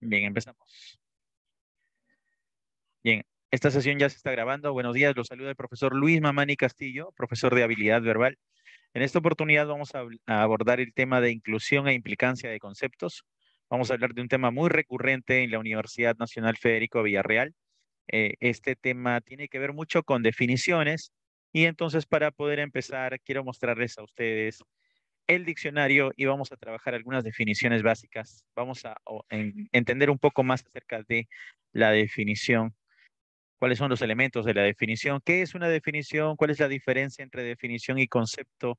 Bien, empezamos. Bien, esta sesión ya se está grabando. Buenos días, los saluda el profesor Luis Mamani Castillo, profesor de habilidad verbal. En esta oportunidad vamos a, abordar el tema de inclusión e implicancia de conceptos. Vamos a hablar de un tema muy recurrente en la Universidad Nacional Federico Villarreal. Eh, este tema tiene que ver mucho con definiciones y entonces para poder empezar quiero mostrarles a ustedes el diccionario y vamos a trabajar algunas definiciones básicas. Vamos a entender un poco más acerca de la definición, cuáles son los elementos de la definición, qué es una definición, cuál es la diferencia entre definición y concepto,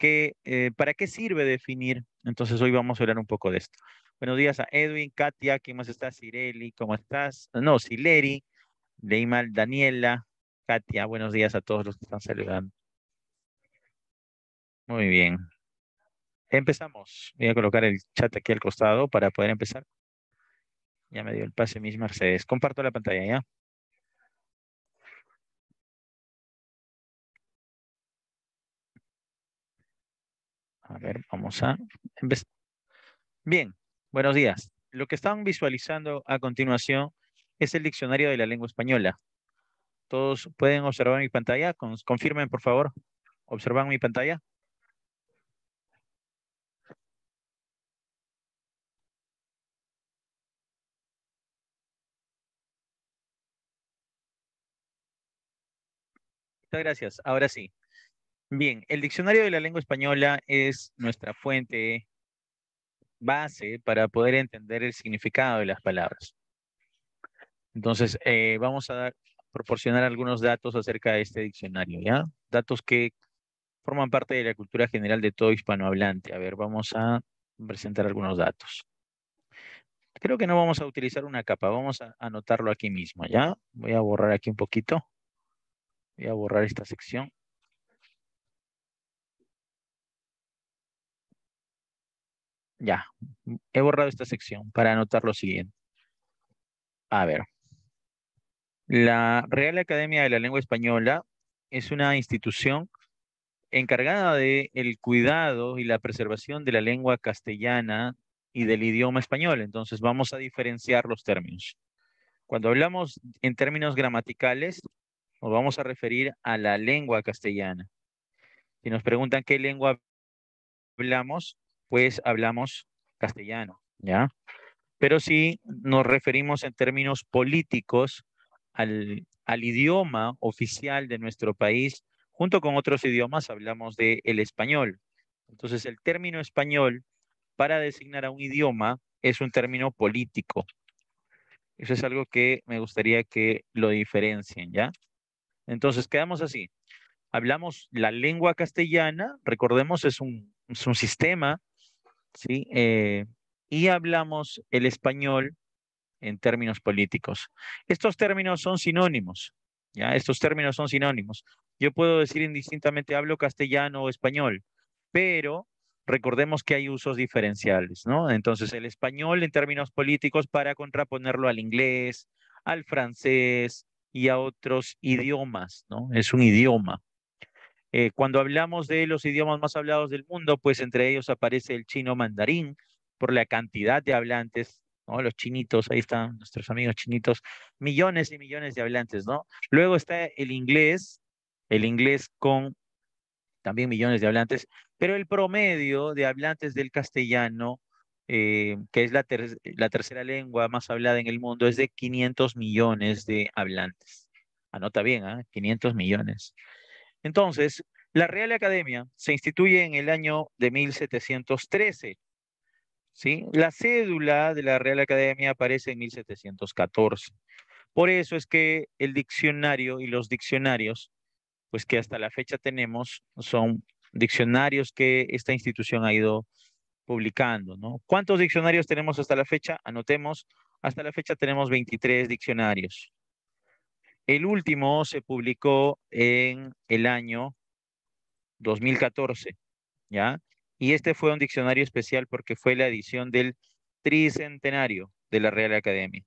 eh, para qué sirve definir. Entonces hoy vamos a hablar un poco de esto. Buenos días a Edwin, Katia, ¿quién más está? Sireli, ¿cómo estás? No, Sileri, Leimal, Daniela, Katia, buenos días a todos los que están saludando. Muy bien. Empezamos. Voy a colocar el chat aquí al costado para poder empezar. Ya me dio el pase mis Mercedes. Comparto la pantalla ya. A ver, vamos a empezar. Bien, buenos días. Lo que están visualizando a continuación es el diccionario de la lengua española. Todos pueden observar mi pantalla. Confirmen, por favor. ¿Observan mi pantalla? Muchas gracias. Ahora sí. Bien, el diccionario de la lengua española es nuestra fuente base para poder entender el significado de las palabras. Entonces, eh, vamos a proporcionar algunos datos acerca de este diccionario, ¿ya? Datos que forman parte de la cultura general de todo hispanohablante. A ver, vamos a presentar algunos datos. Creo que no vamos a utilizar una capa, vamos a anotarlo aquí mismo, ¿ya? Voy a borrar aquí un poquito. Voy a borrar esta sección. Ya, he borrado esta sección para anotar lo siguiente. A ver. La Real Academia de la Lengua Española es una institución encargada de el cuidado y la preservación de la lengua castellana y del idioma español. Entonces vamos a diferenciar los términos. Cuando hablamos en términos gramaticales, nos vamos a referir a la lengua castellana. Si nos preguntan qué lengua hablamos, pues hablamos castellano, ¿ya? Pero si nos referimos en términos políticos al, idioma oficial de nuestro país, junto con otros idiomas hablamos del el español. Entonces, el término español para designar a un idioma es un término político. Eso es algo que me gustaría que lo diferencien, ¿ya? Entonces, quedamos así. Hablamos la lengua castellana, recordemos, es un, sistema, ¿sí? Eh, y hablamos el español en términos políticos. Estos términos son sinónimos, ¿ya? Estos términos son sinónimos. Yo puedo decir indistintamente hablo castellano o español, pero recordemos que hay usos diferenciales, Entonces, el español en términos políticos para contraponerlo al inglés, al francés, y a otros idiomas, ¿no? Es un idioma. Eh, cuando hablamos de los idiomas más hablados del mundo, pues entre ellos aparece el chino mandarín por la cantidad de hablantes, ¿no? Los chinitos, ahí están nuestros amigos chinitos, millones y millones de hablantes, ¿no? Luego está el inglés, el inglés con también millones de hablantes, pero el promedio de hablantes del castellano eh, que es la, tercera lengua más hablada en el mundo, es de 500 millones de hablantes. Anota bien, ¿eh? ¿ah? 500 millones. Entonces, la Real Academia se instituye en el año de 1713. ¿sí? La cédula de la Real Academia aparece en 1714. Por eso es que el diccionario y los diccionarios, pues que hasta la fecha tenemos, son diccionarios que esta institución ha ido publicando, ¿no? ¿Cuántos diccionarios tenemos hasta la fecha? Anotemos, hasta la fecha tenemos 23 diccionarios. El último se publicó en el año 2014, ¿ya? Y este fue un diccionario especial porque fue la edición del tricentenario de la Real Academia.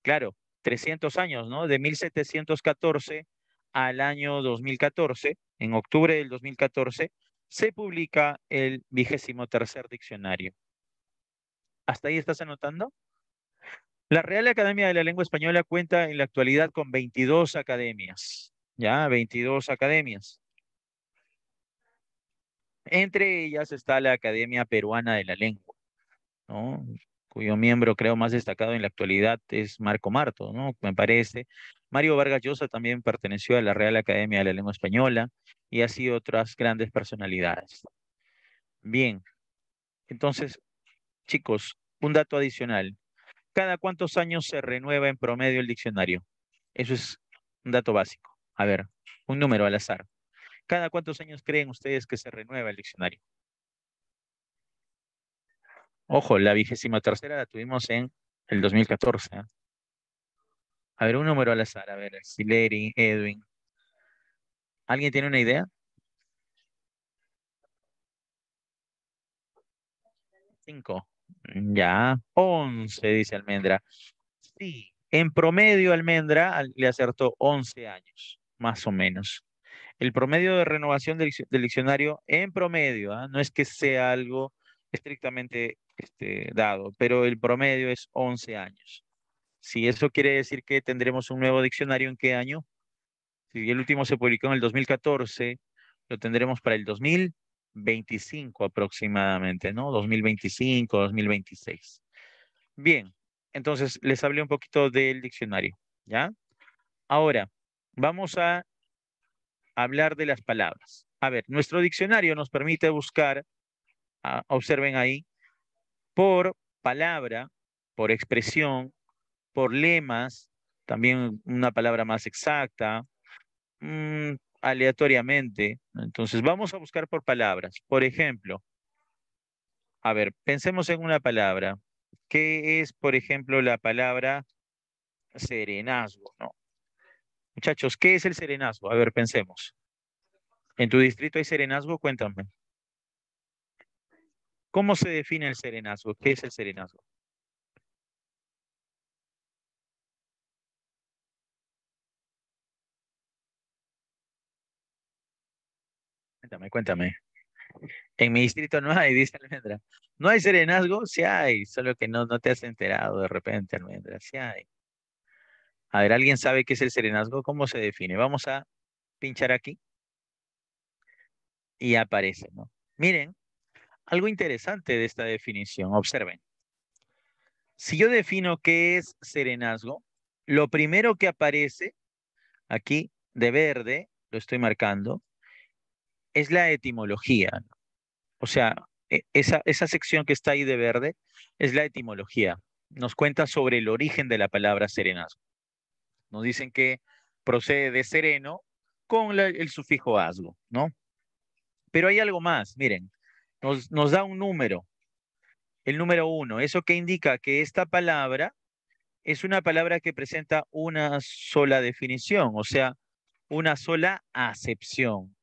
Claro, 300 años, ¿no? De 1714 al año 2014, en octubre del 2014, se publica el vigésimo tercer diccionario. ¿Hasta ahí estás anotando? La Real Academia de la Lengua Española cuenta en la actualidad con 22 academias, ya, 22 academias. Entre ellas está la Academia Peruana de la Lengua, ¿no? cuyo miembro creo más destacado en la actualidad es Marco Marto, ¿no? Me parece. Mario Vargas Llosa también perteneció a la Real Academia de la Lengua Española y así otras grandes personalidades. Bien, entonces, chicos, un dato adicional. ¿Cada cuántos años se renueva en promedio el diccionario? Eso es un dato básico. A ver, un número al azar. ¿Cada cuántos años creen ustedes que se renueva el diccionario? Ojo, la vigésima tercera la tuvimos en el 2014. ¿eh? A ver, un número al azar, a ver, Sileri, Edwin. ¿Alguien tiene una idea? Cinco. Ya, once, dice Almendra. Sí, en promedio Almendra le acertó 11 años, más o menos. El promedio de renovación del, diccionario en promedio, ¿ah? no es que sea algo estrictamente este, dado, pero el promedio es 11 años. Si eso quiere decir que tendremos un nuevo diccionario, ¿en qué año? Si el último se publicó en el 2014, lo tendremos para el 2025 aproximadamente, ¿no? 2025, 2026. Bien, entonces les hablé un poquito del diccionario, ¿ya? Ahora, vamos a hablar de las palabras. A ver, nuestro diccionario nos permite buscar observen ahí, por palabra, por expresión, por lemas, también una palabra más exacta, mm, aleatoriamente. Entonces, vamos a buscar por palabras. Por ejemplo, a ver, pensemos en una palabra. ¿Qué es, por ejemplo, la palabra serenazgo? No. Muchachos, ¿qué es el serenazgo? A ver, pensemos. ¿En tu distrito hay serenazgo? Cuéntame. ¿Cómo se define el serenazgo? ¿Qué es el serenazgo? Cuéntame, cuéntame. En mi distrito no hay, dice Almendra. No hay serenazgo, sí hay, solo que no, no te has enterado de repente, Almendra, sí hay. A ver, ¿alguien sabe qué es el serenazgo? ¿Cómo se define? Vamos a pinchar aquí. Y aparece, ¿no? Miren, algo interesante de esta definición. Observen. Si yo defino qué es serenazgo, lo primero que aparece aquí de verde, lo estoy marcando, es la etimología. O sea, e, esa, esa sección que está ahí de verde es la etimología. Nos cuenta sobre el origen de la palabra serenazgo. Nos dicen que procede de sereno con el sufijo asgo, ¿no? Pero hay algo más, miren nos, da un número, el número uno, eso que indica que esta palabra es una palabra que presenta una sola definición, o sea, una sola acepción.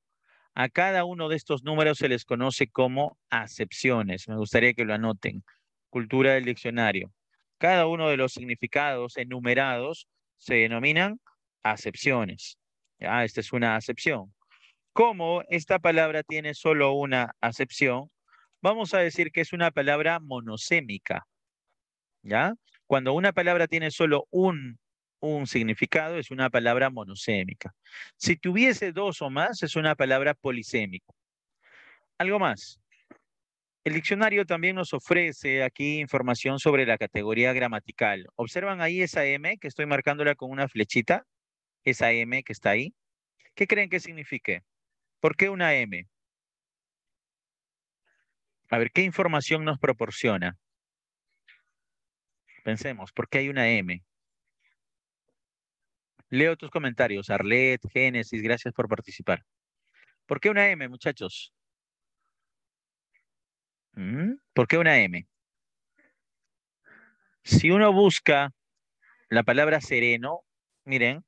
A cada uno de estos números se les conoce como acepciones. Me gustaría que lo anoten. Cultura del diccionario. Cada uno de los significados enumerados se denominan acepciones. Ah, esta es una acepción. Como esta palabra tiene solo una acepción, vamos a decir que es una palabra monosémica. ¿Ya? Cuando una palabra tiene solo un, un significado, es una palabra monosémica. Si tuviese dos o más, es una palabra polisémica. Algo más. El diccionario también nos ofrece aquí información sobre la categoría gramatical. ¿Observan ahí esa M que estoy marcándola con una flechita? Esa M que está ahí. ¿Qué creen que signifique? ¿Por qué una M? A ver, ¿qué información nos proporciona? Pensemos, ¿por qué hay una M? Leo tus comentarios, Arlet, Génesis, gracias por participar. ¿Por qué una M, muchachos? ¿Mm? ¿Por qué una M? Si uno busca la palabra sereno, miren,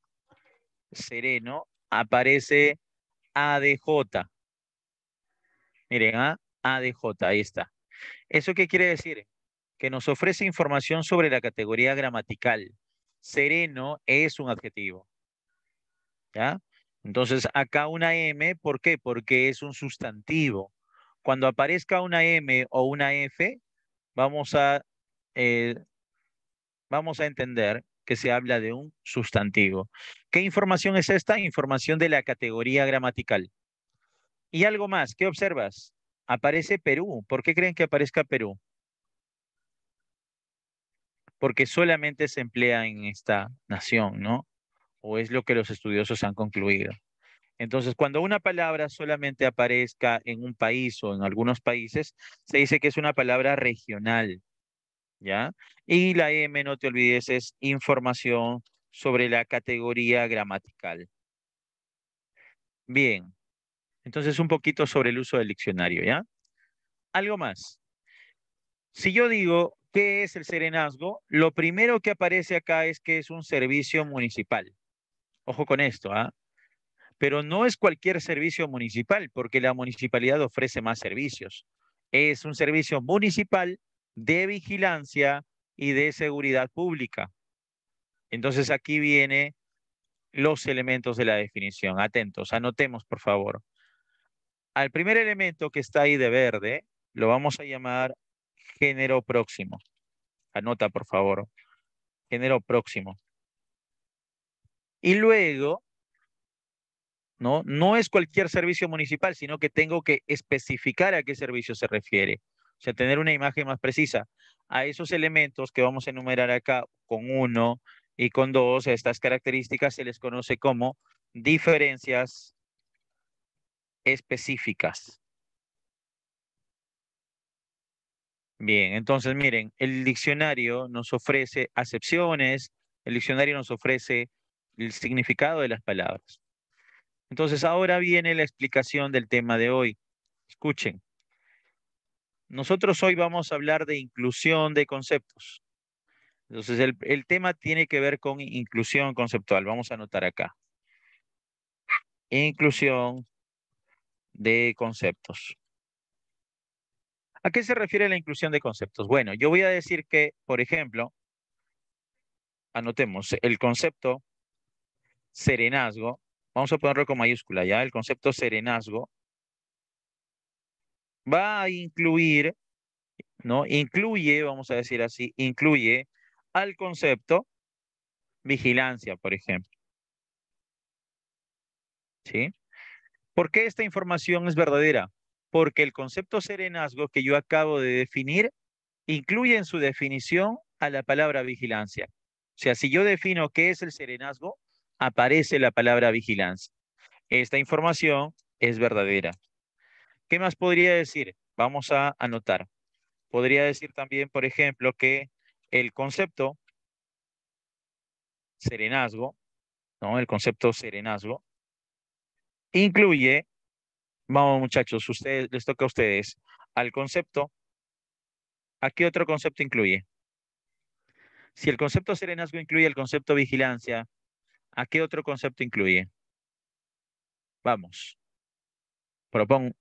sereno aparece ADJ. Miren, ¿ah? ADJ, ahí está. ¿Eso qué quiere decir? Que nos ofrece información sobre la categoría gramatical. Sereno es un adjetivo. ¿Ya? Entonces, acá una M, ¿por qué? Porque es un sustantivo. Cuando aparezca una M o una F, vamos a, eh, vamos a entender que se habla de un sustantivo. ¿Qué información es esta? Información de la categoría gramatical. Y algo más, ¿qué observas? Aparece Perú. ¿Por qué creen que aparezca Perú? Porque solamente se emplea en esta nación, ¿no? O es lo que los estudiosos han concluido. Entonces, cuando una palabra solamente aparezca en un país o en algunos países, se dice que es una palabra regional, ¿ya? Y la M, no te olvides, es información sobre la categoría gramatical. Bien, entonces un poquito sobre el uso del diccionario, ¿ya? Algo más. Si yo digo, ¿qué es el serenazgo? Lo primero que aparece acá es que es un servicio municipal. Ojo con esto, ¿ah? Pero no es cualquier servicio municipal, porque la municipalidad ofrece más servicios. Es un servicio municipal de vigilancia y de seguridad pública. Entonces aquí vienen los elementos de la definición. Atentos, anotemos por favor. Al primer elemento que está ahí de verde, lo vamos a llamar género próximo. Anota por favor, género próximo. Y luego, ¿no? no es cualquier servicio municipal, sino que tengo que especificar a qué servicio se refiere o sea, tener una imagen más precisa. A esos elementos que vamos a enumerar acá con uno y con dos, estas características se les conoce como diferencias específicas. Bien, entonces miren, el diccionario nos ofrece acepciones, el diccionario nos ofrece el significado de las palabras. Entonces ahora viene la explicación del tema de hoy. Escuchen. Nosotros hoy vamos a hablar de inclusión de conceptos. Entonces, el, tema tiene que ver con inclusión conceptual. Vamos a anotar acá. Inclusión de conceptos. ¿A qué se refiere la inclusión de conceptos? Bueno, yo voy a decir que, por ejemplo, anotemos el concepto serenazgo, vamos a ponerlo con mayúscula ya, el concepto serenazgo va a incluir, ¿no? Incluye, vamos a decir así, incluye al concepto vigilancia, por ejemplo. ¿Sí? ¿Por qué esta información es verdadera? Porque el concepto serenazgo que yo acabo de definir incluye en su definición a la palabra vigilancia. O sea, si yo defino qué es el serenazgo, aparece la palabra vigilancia. Esta información es verdadera. ¿Qué más podría decir? Vamos a anotar. Podría decir también, por ejemplo, que el concepto serenazgo, ¿no? El concepto serenazgo incluye, vamos muchachos, ustedes, les toca a ustedes, al concepto, ¿a qué otro concepto incluye? Si el concepto serenazgo incluye el concepto vigilancia, ¿a qué otro concepto incluye? Vamos. Propongo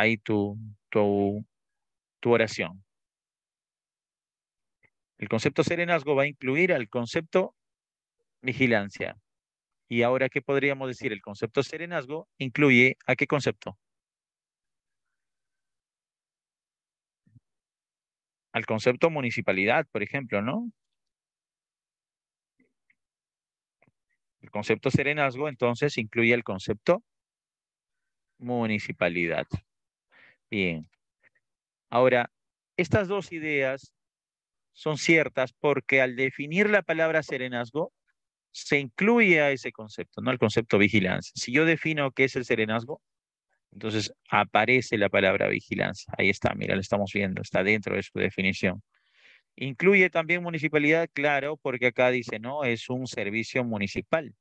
ahí tu, oración. El concepto serenazgo va a incluir al concepto vigilancia. Y ahora, ¿qué podríamos decir? El concepto serenazgo incluye a qué concepto? Al concepto municipalidad, por ejemplo, ¿no? El concepto serenazgo entonces incluye el concepto municipalidad. Bien. Ahora, estas dos ideas son ciertas porque al definir la palabra serenazgo, se incluye a ese concepto, no al concepto vigilancia. Si yo defino qué es el serenazgo, entonces aparece la palabra vigilancia. Ahí está, mira, lo estamos viendo, está dentro de su definición. Incluye también municipalidad, claro, porque acá dice, no, es un servicio municipal.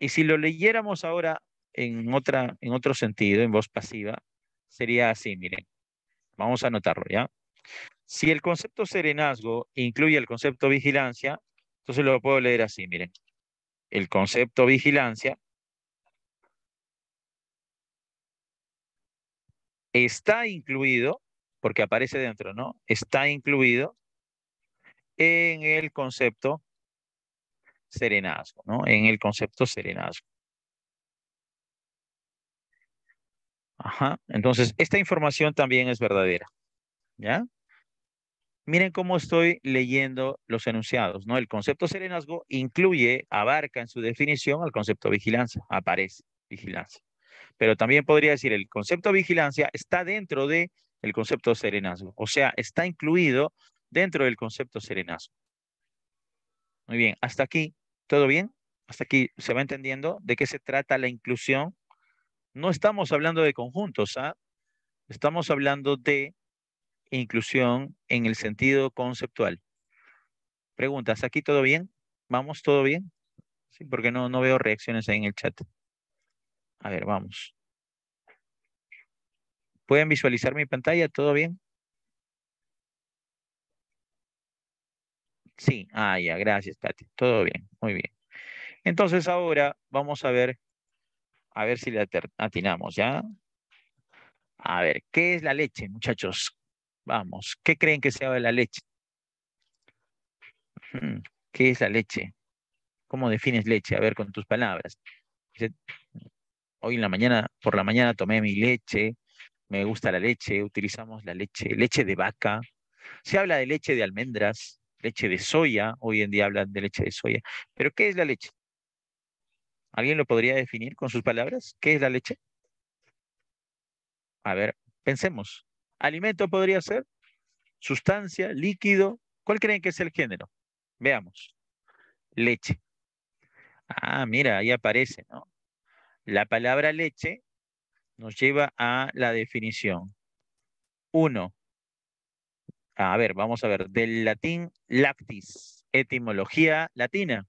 Y si lo leyéramos ahora en, otra, en otro sentido, en voz pasiva, sería así, miren. Vamos a anotarlo, ¿ya? Si el concepto serenazgo incluye el concepto vigilancia, entonces lo puedo leer así, miren. El concepto vigilancia está incluido, porque aparece dentro, ¿no? Está incluido en el concepto serenazgo, ¿no? En el concepto serenazgo. Entonces, esta información también es verdadera. ¿Ya? Miren cómo estoy leyendo los enunciados, ¿no? El concepto serenazgo incluye, abarca en su definición al concepto vigilancia, aparece vigilancia. Pero también podría decir el concepto vigilancia está dentro de el concepto serenazgo, o sea, está incluido dentro del concepto serenazgo. Muy bien, hasta aquí, ¿todo bien? Hasta aquí se va entendiendo de qué se trata la inclusión no estamos hablando de conjuntos, ¿ah? Estamos hablando de inclusión en el sentido conceptual. Preguntas, ¿aquí todo bien? ¿Vamos todo bien? Sí, porque no, no veo reacciones ahí en el chat. A ver, vamos. ¿Pueden visualizar mi pantalla? ¿Todo bien? Sí, ah, ya, gracias, Tati. Todo bien, muy bien. Entonces ahora vamos a ver a ver si la atinamos, ¿ya? A ver, ¿qué es la leche, muchachos? Vamos, ¿qué creen que sea la leche? ¿Qué es la leche? ¿Cómo defines leche? A ver, con tus palabras. Hoy en la mañana, por la mañana tomé mi leche, me gusta la leche, utilizamos la leche, leche de vaca. Se habla de leche de almendras, leche de soya, hoy en día hablan de leche de soya. Pero ¿qué es la leche? ¿Alguien lo podría definir con sus palabras? ¿Qué es la leche? A ver, pensemos. ¿Alimento podría ser? ¿Sustancia? ¿Líquido? ¿Cuál creen que es el género? Veamos. Leche. Ah, mira, ahí aparece, ¿no? La palabra leche nos lleva a la definición. Uno. A ver, vamos a ver. Del latín lactis, etimología latina.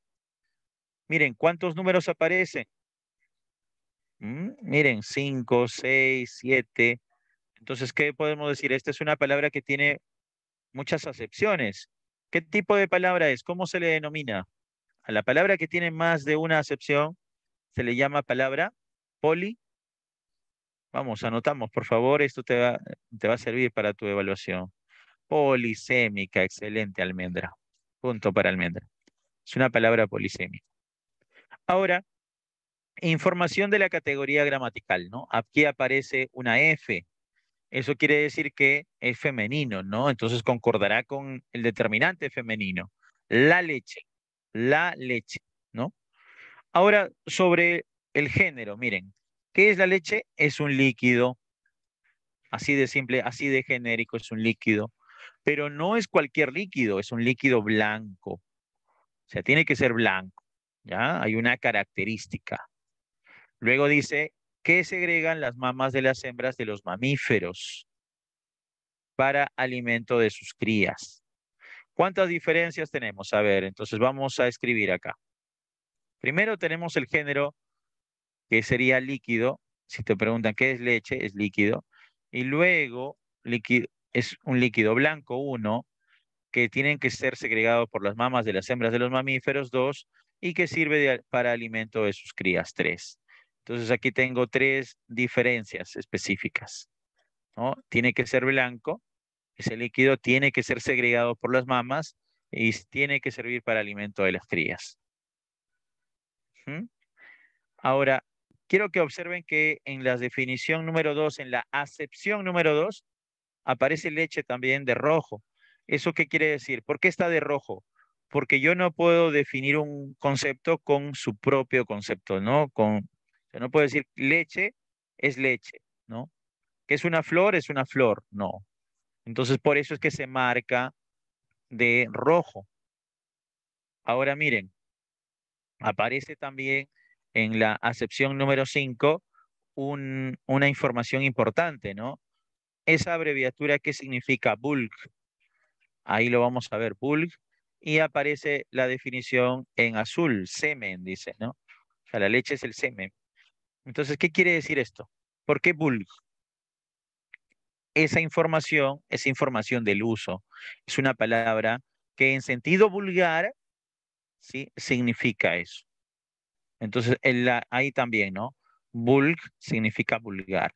Miren, ¿cuántos números aparecen? Mm, miren, 5, 6, 7. Entonces, ¿qué podemos decir? Esta es una palabra que tiene muchas acepciones. ¿Qué tipo de palabra es? ¿Cómo se le denomina? A la palabra que tiene más de una acepción se le llama palabra poli. Vamos, anotamos, por favor, esto te va, te va a servir para tu evaluación. Polisémica, excelente almendra. Punto para almendra. Es una palabra polisémica. Ahora, información de la categoría gramatical, ¿no? Aquí aparece una F. Eso quiere decir que es femenino, ¿no? Entonces concordará con el determinante femenino. La leche, la leche, ¿no? Ahora, sobre el género, miren, ¿qué es la leche? Es un líquido, así de simple, así de genérico, es un líquido, pero no es cualquier líquido, es un líquido blanco, o sea, tiene que ser blanco. ¿ya? Hay una característica. Luego dice, ¿qué segregan las mamas de las hembras de los mamíferos para alimento de sus crías? ¿Cuántas diferencias tenemos? A ver, entonces vamos a escribir acá. Primero tenemos el género que sería líquido. Si te preguntan qué es leche, es líquido. Y luego líquido, es un líquido blanco, uno, que tienen que ser segregados por las mamas de las hembras de los mamíferos, dos, y que sirve para alimento de sus crías, tres. Entonces aquí tengo tres diferencias específicas. ¿no? Tiene que ser blanco, ese líquido tiene que ser segregado por las mamas y tiene que servir para alimento de las crías. Ahora, quiero que observen que en la definición número dos, en la acepción número dos, aparece leche también de rojo. ¿Eso qué quiere decir? ¿Por qué está de rojo? porque yo no puedo definir un concepto con su propio concepto, ¿no? Con, no puedo decir leche es leche, ¿no? Que es una flor, es una flor, no. Entonces, por eso es que se marca de rojo. Ahora miren, aparece también en la acepción número 5 una información importante, ¿no? Esa abreviatura qué significa bulk. Ahí lo vamos a ver, bulk y aparece la definición en azul, semen, dice, ¿no? O sea, la leche es el semen. Entonces, ¿qué quiere decir esto? ¿Por qué vulg? Esa información es información del uso. Es una palabra que en sentido vulgar ¿sí? significa eso. Entonces, ahí también, ¿no? Bulk significa vulgar.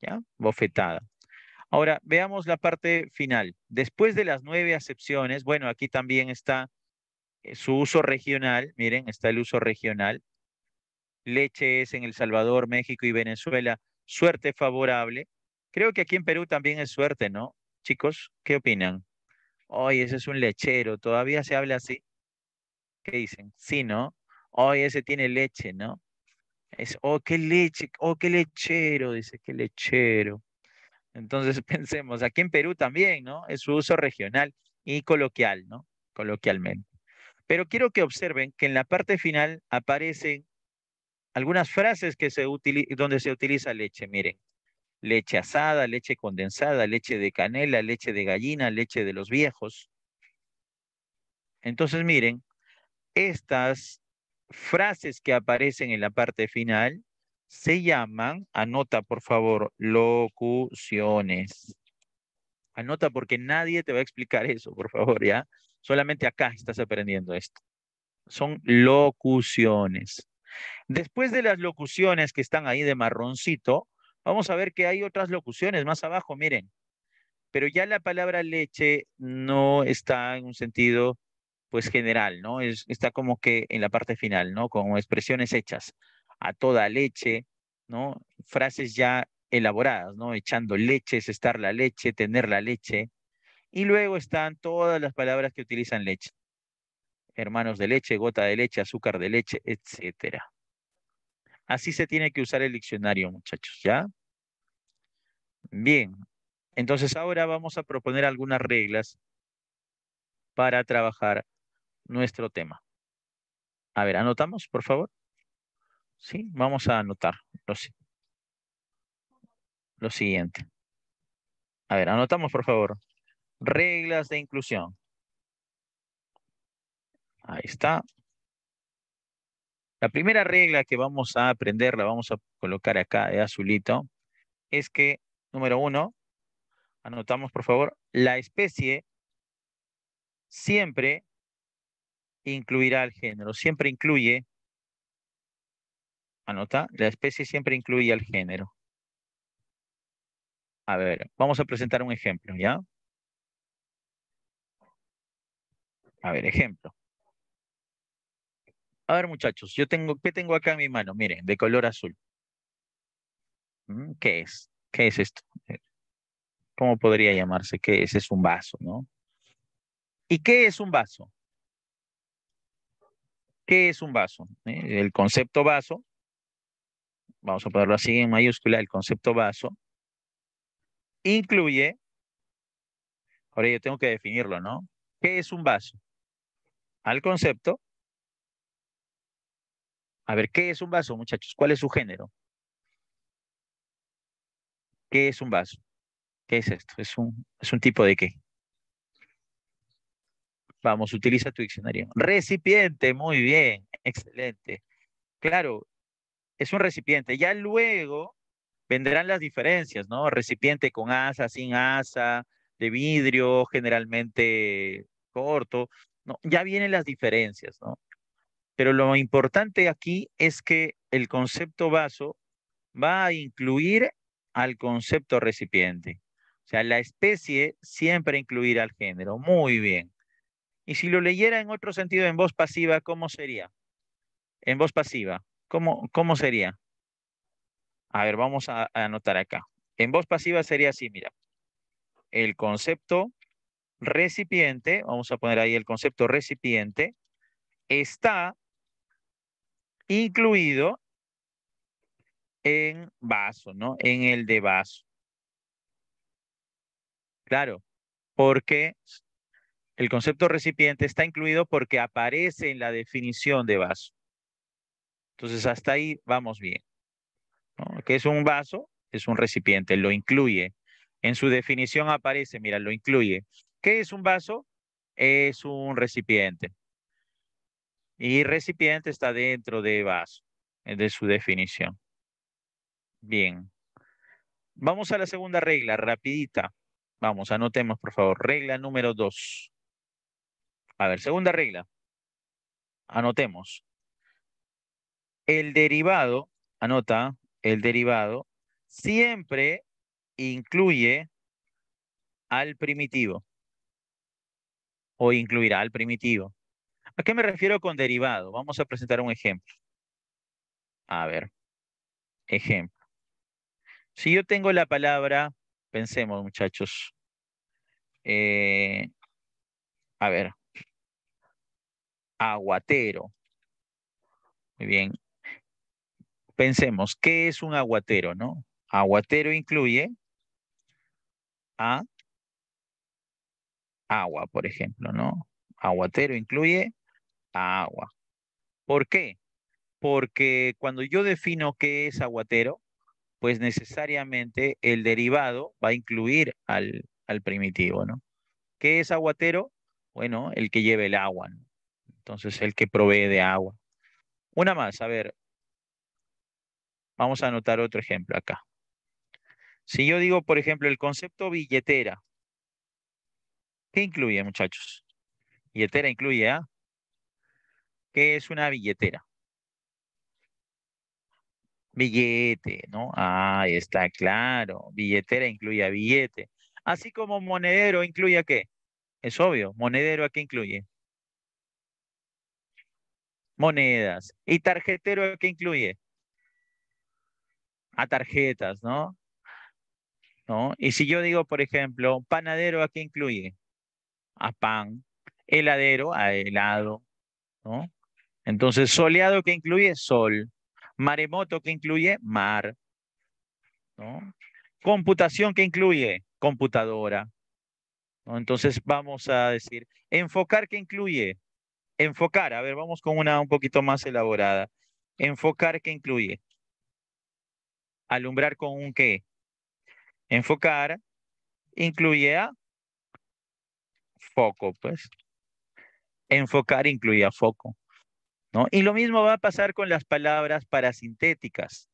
¿Ya? Bofetada. Ahora, veamos la parte final. Después de las nueve acepciones, bueno, aquí también está eh, su uso regional, miren, está el uso regional. Leche es en El Salvador, México y Venezuela, suerte favorable. Creo que aquí en Perú también es suerte, ¿no? Chicos, ¿qué opinan? Ay, ese es un lechero, todavía se habla así. ¿Qué dicen? Sí, ¿no? Ay, ese tiene leche, ¿no? Es, oh, qué leche, oh, qué lechero, dice, qué lechero. Entonces pensemos, aquí en Perú también, ¿no? Es su uso regional y coloquial, ¿no? Coloquialmente. Pero quiero que observen que en la parte final aparecen algunas frases que se donde se utiliza leche, miren. Leche asada, leche condensada, leche de canela, leche de gallina, leche de los viejos. Entonces, miren, estas frases que aparecen en la parte final se llaman, anota por favor, locuciones. Anota porque nadie te va a explicar eso, por favor, ¿ya? Solamente acá estás aprendiendo esto. Son locuciones. Después de las locuciones que están ahí de marroncito, vamos a ver que hay otras locuciones más abajo, miren. Pero ya la palabra leche no está en un sentido pues general, ¿no? está como que en la parte final, ¿no? Con expresiones hechas a toda leche, ¿no? Frases ya elaboradas, ¿no? Echando leche, estar la leche, tener la leche. Y luego están todas las palabras que utilizan leche. Hermanos de leche, gota de leche, azúcar de leche, etcétera. Así se tiene que usar el diccionario, muchachos, ¿ya? Bien, entonces ahora vamos a proponer algunas reglas para trabajar nuestro tema. A ver, anotamos, por favor. ¿sí? Vamos a anotar lo, lo siguiente. A ver, anotamos por favor. Reglas de inclusión. Ahí está. La primera regla que vamos a aprender, la vamos a colocar acá de azulito, es que, número uno, anotamos por favor, la especie siempre incluirá al género, siempre incluye Anota, la especie siempre incluye el género. A ver, vamos a presentar un ejemplo, ¿ya? A ver, ejemplo. A ver, muchachos, yo tengo, ¿qué tengo acá en mi mano? Miren, de color azul. Mm, ¿Qué es? ¿Qué es esto? Eh, ¿Cómo podría llamarse? ¿Qué es? Es un vaso, ¿no? ¿Y qué es un vaso? ¿Qué es un vaso? Eh, el concepto vaso vamos a ponerlo así en mayúscula, el concepto vaso, incluye, ahora yo tengo que definirlo, ¿no? ¿Qué es un vaso? Al concepto, a ver, ¿qué es un vaso, muchachos? ¿Cuál es su género? ¿Qué es un vaso? ¿Qué es esto? ¿Es un, es un tipo de qué? Vamos, utiliza tu diccionario. Recipiente, muy bien, excelente. Claro, es un recipiente. Ya luego vendrán las diferencias, ¿no? Recipiente con asa, sin asa, de vidrio, generalmente corto. ¿no? Ya vienen las diferencias, ¿no? Pero lo importante aquí es que el concepto vaso va a incluir al concepto recipiente. O sea, la especie siempre incluirá al género. Muy bien. Y si lo leyera en otro sentido, en voz pasiva, ¿cómo sería? En voz pasiva. ¿Cómo, sería? A ver, vamos a, a anotar acá. En voz pasiva sería así, mira. El concepto recipiente, vamos a poner ahí el concepto recipiente, está incluido en vaso, ¿no? En el de vaso. Claro, porque el concepto recipiente está incluido porque aparece en la definición de vaso. Entonces, hasta ahí vamos bien. ¿Qué es un vaso, es un recipiente, lo incluye. En su definición aparece, mira, lo incluye. ¿Qué es un vaso? Es un recipiente. Y recipiente está dentro de vaso, de su definición. Bien. Vamos a la segunda regla, rapidita. Vamos, anotemos, por favor. Regla número dos. A ver, segunda regla. Anotemos el derivado, anota, el derivado siempre incluye al primitivo o incluirá al primitivo. ¿A qué me refiero con derivado? Vamos a presentar un ejemplo. A ver, ejemplo. Si yo tengo la palabra, pensemos muchachos, eh, a ver, aguatero. Muy bien, pensemos, ¿qué es un aguatero, no? Aguatero incluye a agua, por ejemplo, ¿no? Aguatero incluye a agua. ¿Por qué? Porque cuando yo defino qué es aguatero, pues necesariamente el derivado va a incluir al, al primitivo, ¿no? ¿Qué es aguatero? Bueno, el que lleve el agua, ¿no? entonces el que provee de agua. Una más, a ver, Vamos a anotar otro ejemplo acá. Si yo digo, por ejemplo, el concepto billetera, ¿qué incluye, muchachos? Billetera incluye, ¿ah? ¿Qué es una billetera? Billete, ¿no? Ah, está claro. Billetera incluye a billete. Así como monedero incluye a qué? Es obvio. Monedero a qué incluye? Monedas. ¿Y tarjetero a qué incluye? a tarjetas, ¿no? ¿no? Y si yo digo, por ejemplo, panadero, ¿a qué incluye? A pan, heladero, a helado, ¿no? Entonces, soleado, ¿qué incluye? Sol. Maremoto, ¿qué incluye? Mar. ¿no? Computación, ¿qué incluye? Computadora. ¿no? Entonces, vamos a decir, enfocar, ¿qué incluye? Enfocar, a ver, vamos con una un poquito más elaborada. Enfocar, ¿qué incluye? alumbrar con un qué. Enfocar incluye a foco, pues. Enfocar a foco. ¿no? Y lo mismo va a pasar con las palabras parasintéticas.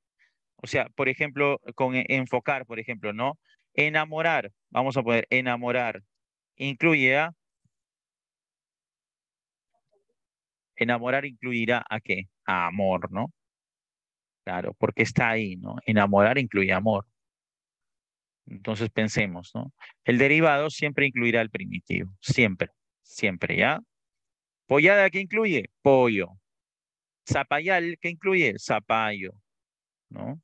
O sea, por ejemplo, con e, enfocar, por ejemplo, ¿no? Enamorar, vamos a poner enamorar, a... Enamorar incluirá a qué? A amor, ¿no? Claro, porque está ahí, ¿no? Enamorar incluye amor. Entonces pensemos, ¿no? El derivado siempre incluirá el primitivo, siempre, siempre, ¿ya? Pollada, ¿qué incluye? Pollo. Zapayal, ¿qué incluye? Zapallo, ¿no?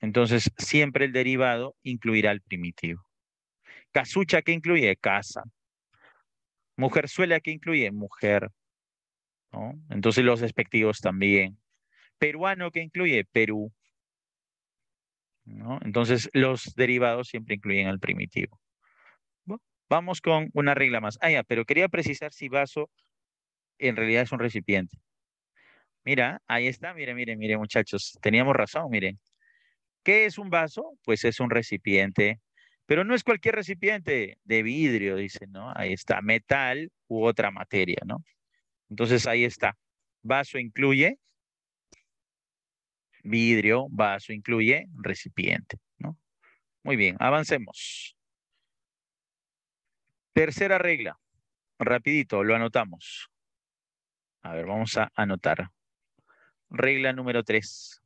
Entonces, siempre el derivado incluirá el primitivo. Casucha, ¿qué incluye? Casa. Mujerzuela, ¿qué incluye? Mujer. ¿no? Entonces, los despectivos también peruano que incluye Perú. Entonces, los derivados siempre incluyen al primitivo. vamos con una regla más. Ah, ya, pero quería precisar si vaso en realidad es un recipiente. Mira, ahí está, Mire, mire, mire, muchachos, teníamos razón, miren. ¿Qué es un vaso? Pues es un recipiente, pero no es cualquier recipiente de vidrio, dice, ¿no? Ahí está, metal u otra materia, ¿no? Entonces ahí está. Vaso incluye vidrio, vaso incluye recipiente. ¿no? Muy bien, avancemos. Tercera regla. Rapidito, lo anotamos. A ver, vamos a anotar. Regla número tres.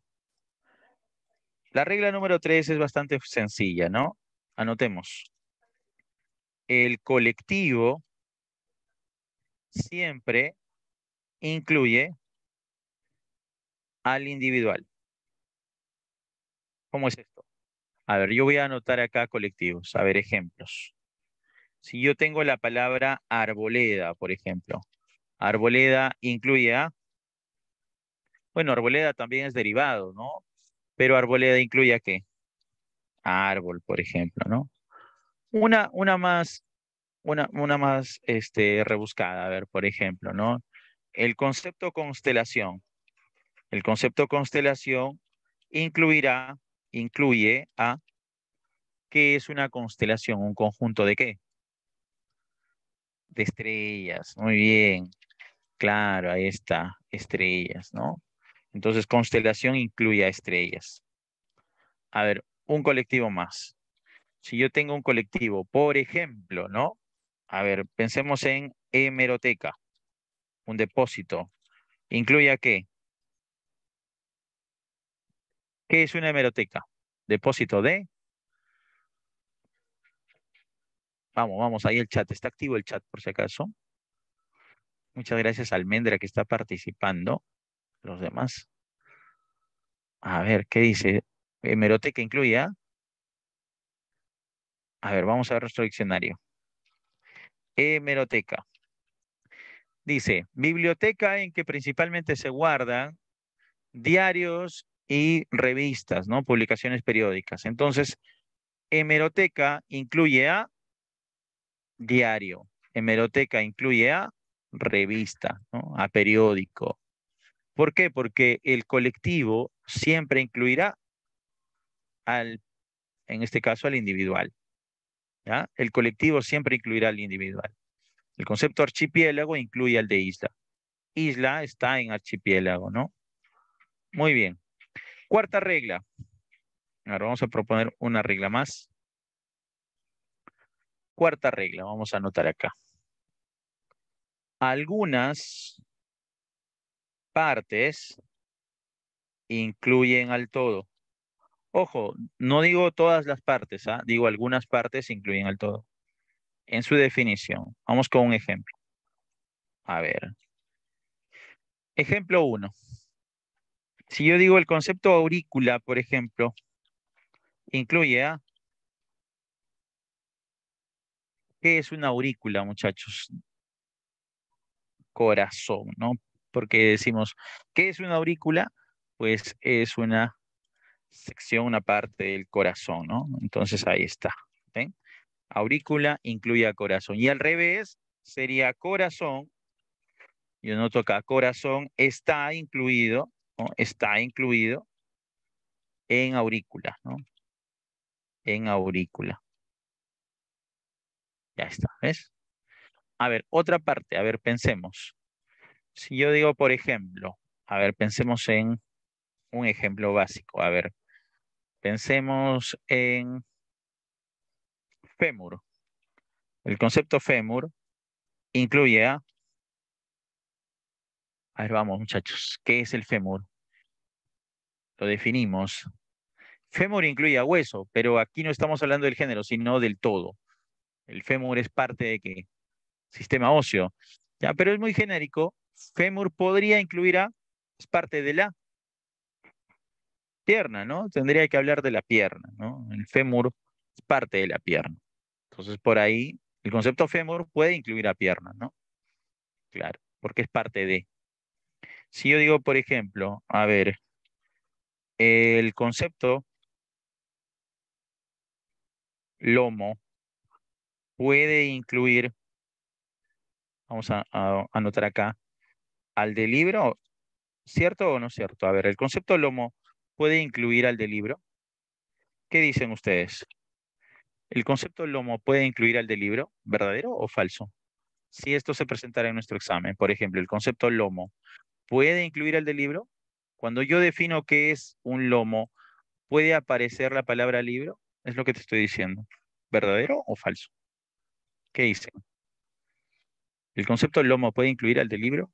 La regla número tres es bastante sencilla, ¿no? Anotemos. El colectivo siempre incluye al individual. ¿Cómo es esto? A ver, yo voy a anotar acá colectivos. A ver, ejemplos. Si yo tengo la palabra arboleda, por ejemplo. Arboleda incluye a... Bueno, arboleda también es derivado, ¿no? Pero arboleda incluye a qué? árbol, por ejemplo, ¿no? Una, una más, una, una más este, rebuscada, a ver, por ejemplo, ¿no? El concepto constelación. El concepto constelación incluirá incluye a qué es una constelación, un conjunto de qué? De estrellas, muy bien. Claro, ahí está, estrellas, ¿no? Entonces, constelación incluye a estrellas. A ver, un colectivo más. Si yo tengo un colectivo, por ejemplo, ¿no? A ver, pensemos en hemeroteca, un depósito. ¿Incluye a qué? ¿Qué es una hemeroteca? Depósito de... Vamos, vamos, ahí el chat. Está activo el chat por si acaso. Muchas gracias Almendra que está participando. Los demás. A ver, ¿qué dice? Hemeroteca incluida? A ver, vamos a ver nuestro diccionario. Hemeroteca. Dice, biblioteca en que principalmente se guardan diarios y revistas, ¿no? Publicaciones periódicas. Entonces, hemeroteca incluye a diario. Hemeroteca incluye a revista, ¿no? a periódico. ¿Por qué? Porque el colectivo siempre incluirá al, en este caso, al individual. ¿ya? El colectivo siempre incluirá al individual. El concepto archipiélago incluye al de isla. Isla está en archipiélago, ¿no? Muy bien. Cuarta regla. Ahora vamos a proponer una regla más. Cuarta regla, vamos a anotar acá. Algunas partes incluyen al todo. Ojo, no digo todas las partes, ¿ah? digo algunas partes incluyen al todo. En su definición, vamos con un ejemplo. A ver. Ejemplo 1. Si yo digo el concepto aurícula, por ejemplo, incluye a... ¿Qué es una aurícula, muchachos? Corazón, ¿no? Porque decimos, ¿qué es una aurícula? Pues es una sección, una parte del corazón, ¿no? Entonces ahí está. ¿ven? Aurícula incluye a corazón. Y al revés sería corazón, yo noto acá, corazón está incluido está incluido en aurícula, ¿no? En aurícula. Ya está, ¿ves? A ver, otra parte, a ver, pensemos. Si yo digo, por ejemplo, a ver, pensemos en un ejemplo básico, a ver, pensemos en fémur. El concepto fémur incluye a a ver, vamos muchachos, ¿qué es el fémur? Lo definimos. Fémur incluye a hueso, pero aquí no estamos hablando del género, sino del todo. El fémur es parte de qué? Sistema óseo. Ya, pero es muy genérico. Fémur podría incluir a, es parte de la pierna, ¿no? Tendría que hablar de la pierna, ¿no? El fémur es parte de la pierna. Entonces, por ahí, el concepto fémur puede incluir a pierna, ¿no? Claro, porque es parte de. Si yo digo, por ejemplo, a ver, el concepto lomo puede incluir, vamos a, anotar acá, al de libro, ¿cierto o no cierto? A ver, el concepto lomo puede incluir al de libro. ¿Qué dicen ustedes? ¿El concepto lomo puede incluir al de libro, verdadero o falso? Si esto se presentara en nuestro examen, por ejemplo, el concepto lomo puede incluir al del libro. Cuando yo defino qué es un lomo, ¿puede aparecer la palabra libro? Es lo que te estoy diciendo. ¿Verdadero o falso? ¿Qué dicen? ¿El concepto lomo puede incluir al del libro?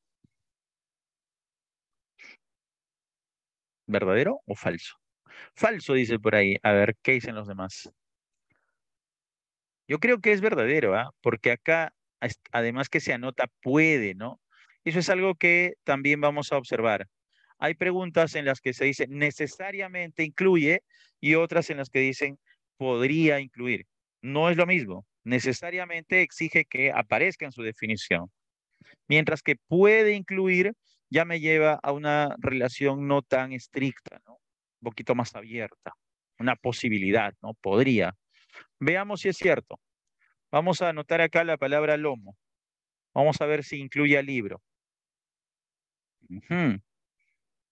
¿Verdadero o falso? Falso, dice por ahí. A ver, ¿qué dicen los demás? Yo creo que es verdadero, ¿ah? porque acá, además que se anota puede, ¿no? Eso es algo que también vamos a observar. Hay preguntas en las que se dice necesariamente incluye y otras en las que dicen podría incluir. No es lo mismo. Necesariamente exige que aparezca en su definición. Mientras que puede incluir ya me lleva a una relación no tan estricta, un poquito más abierta, una posibilidad, ¿no? Podría. Veamos si es cierto. Vamos a anotar acá la palabra lomo. Vamos a ver si incluye al libro.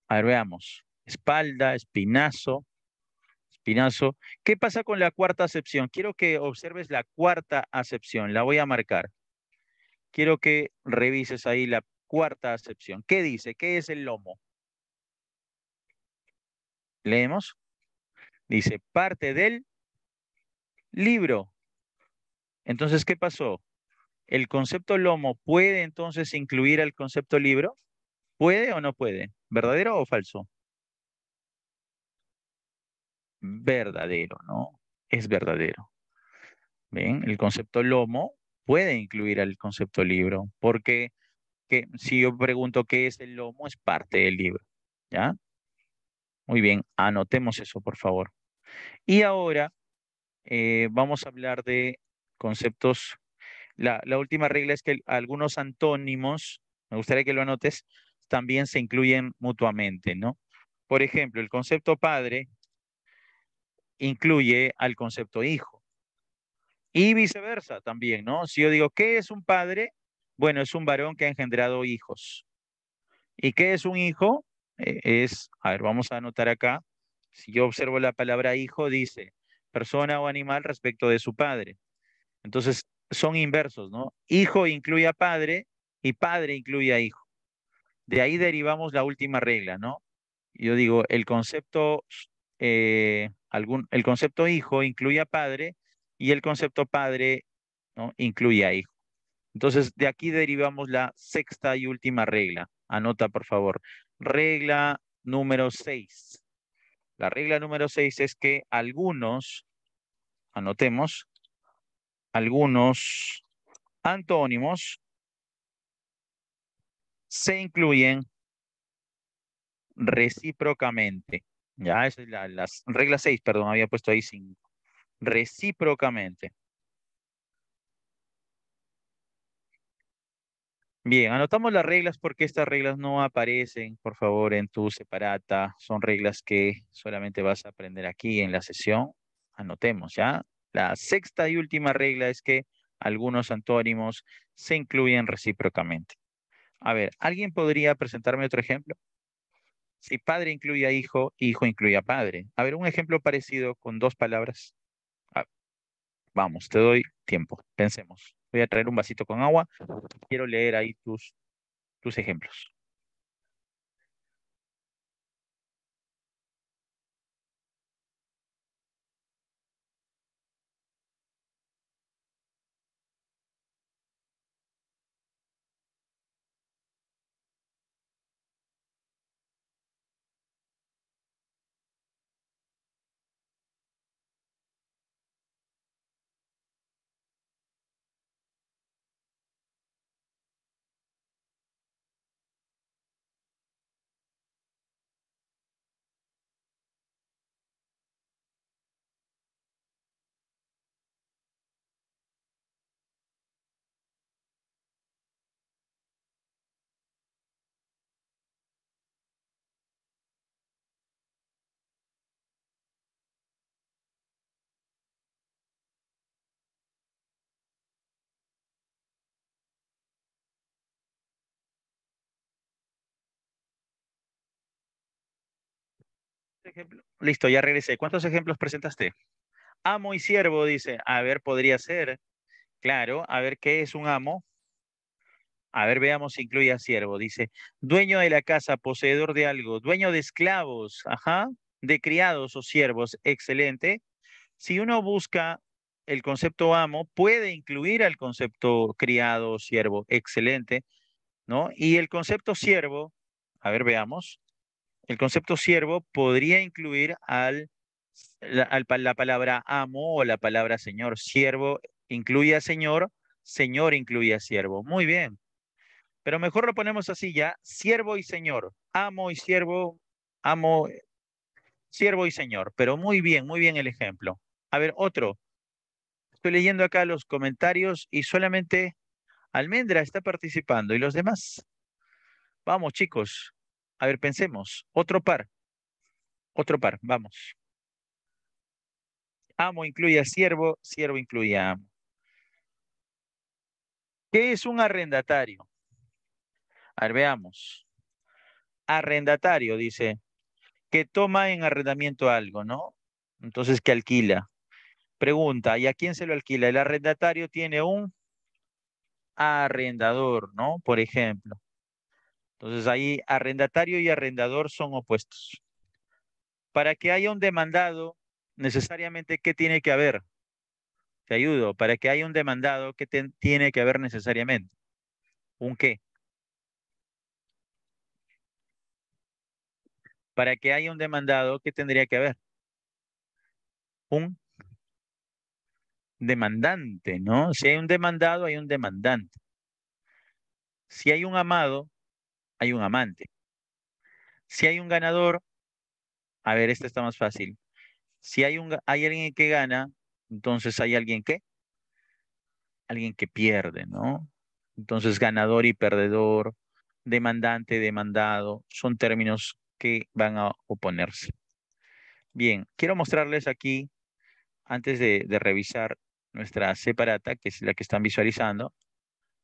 A ver, veamos. Espalda, espinazo. Espinazo. ¿Qué pasa con la cuarta acepción? Quiero que observes la cuarta acepción. La voy a marcar. Quiero que revises ahí la cuarta acepción. ¿Qué dice? ¿Qué es el lomo? Leemos. Dice, parte del libro. Entonces, ¿qué pasó? ¿El concepto lomo puede entonces incluir al concepto libro? ¿Puede o no puede? ¿Verdadero o falso? Verdadero, ¿no? Es verdadero. Bien, el concepto lomo puede incluir al concepto libro, porque que, si yo pregunto qué es el lomo, es parte del libro, ¿ya? Muy bien, anotemos eso, por favor. Y ahora eh, vamos a hablar de conceptos. La, la última regla es que algunos antónimos, me gustaría que lo anotes, también se incluyen mutuamente, ¿no? Por ejemplo, el concepto padre incluye al concepto hijo. Y viceversa también, ¿no? Si yo digo, ¿qué es un padre? Bueno, es un varón que ha engendrado hijos. ¿Y qué es un hijo? Eh, es, a ver, vamos a anotar acá. Si yo observo la palabra hijo, dice persona o animal respecto de su padre. Entonces, son inversos, ¿no? Hijo incluye a padre y padre incluye a hijo. De ahí derivamos la última regla, ¿no? Yo digo, el concepto, eh, algún, el concepto hijo incluye a padre y el concepto padre ¿no? incluye a hijo. Entonces, de aquí derivamos la sexta y última regla. Anota, por favor. Regla número seis La regla número seis es que algunos, anotemos, algunos antónimos se incluyen recíprocamente. Ya, esa es la, las, regla 6, perdón, había puesto ahí 5. Recíprocamente. Bien, anotamos las reglas porque estas reglas no aparecen, por favor, en tu separata. Son reglas que solamente vas a aprender aquí en la sesión. Anotemos, ¿ya? La sexta y última regla es que algunos antónimos se incluyen recíprocamente. A ver, ¿alguien podría presentarme otro ejemplo? Si padre incluye a hijo, hijo incluye a padre. A ver, un ejemplo parecido con dos palabras. vamos, te doy tiempo, pensemos. Voy a traer un vasito con agua. Quiero leer ahí tus, tus ejemplos. Listo, ya regresé. ¿Cuántos ejemplos presentaste? Amo y siervo, dice. A ver, podría ser. Claro, a ver, ¿qué es un amo? A ver, veamos si incluye a siervo. Dice, dueño de la casa, poseedor de algo, dueño de esclavos, ajá, de criados o siervos. Excelente. Si uno busca el concepto amo, puede incluir al concepto criado o siervo. Excelente. ¿No? Y el concepto siervo, a ver, veamos el concepto siervo podría incluir al, la, la palabra amo o la palabra señor. Siervo incluye a señor, señor incluye a siervo. Muy bien. Pero mejor lo ponemos así ya, siervo y señor, amo y siervo, amo, siervo y señor. Pero muy bien, muy bien el ejemplo. A ver, otro. Estoy leyendo acá los comentarios y solamente Almendra está participando y los demás. Vamos, chicos. A ver, pensemos. Otro par. Otro par, vamos. Amo incluye a siervo, siervo incluye a amo. ¿Qué es un arrendatario? A ver, veamos. Arrendatario, dice, que toma en arrendamiento algo, ¿no? Entonces, que alquila. Pregunta, ¿y a quién se lo alquila? El arrendatario tiene un arrendador, ¿no? Por ejemplo. Entonces ahí arrendatario y arrendador son opuestos. Para que haya un demandado, necesariamente, ¿qué tiene que haber? Te ayudo. Para que haya un demandado, ¿qué tiene que haber necesariamente? ¿Un qué? Para que haya un demandado, ¿qué tendría que haber? Un demandante, ¿no? Si hay un demandado, hay un demandante. Si hay un amado, hay un amante. Si hay un ganador, a ver, esta está más fácil. Si hay, un, hay alguien que gana, entonces hay alguien que, alguien que pierde, ¿no? Entonces, ganador y perdedor, demandante, demandado, son términos que van a oponerse. Bien, quiero mostrarles aquí, antes de, de revisar nuestra separata, que es la que están visualizando,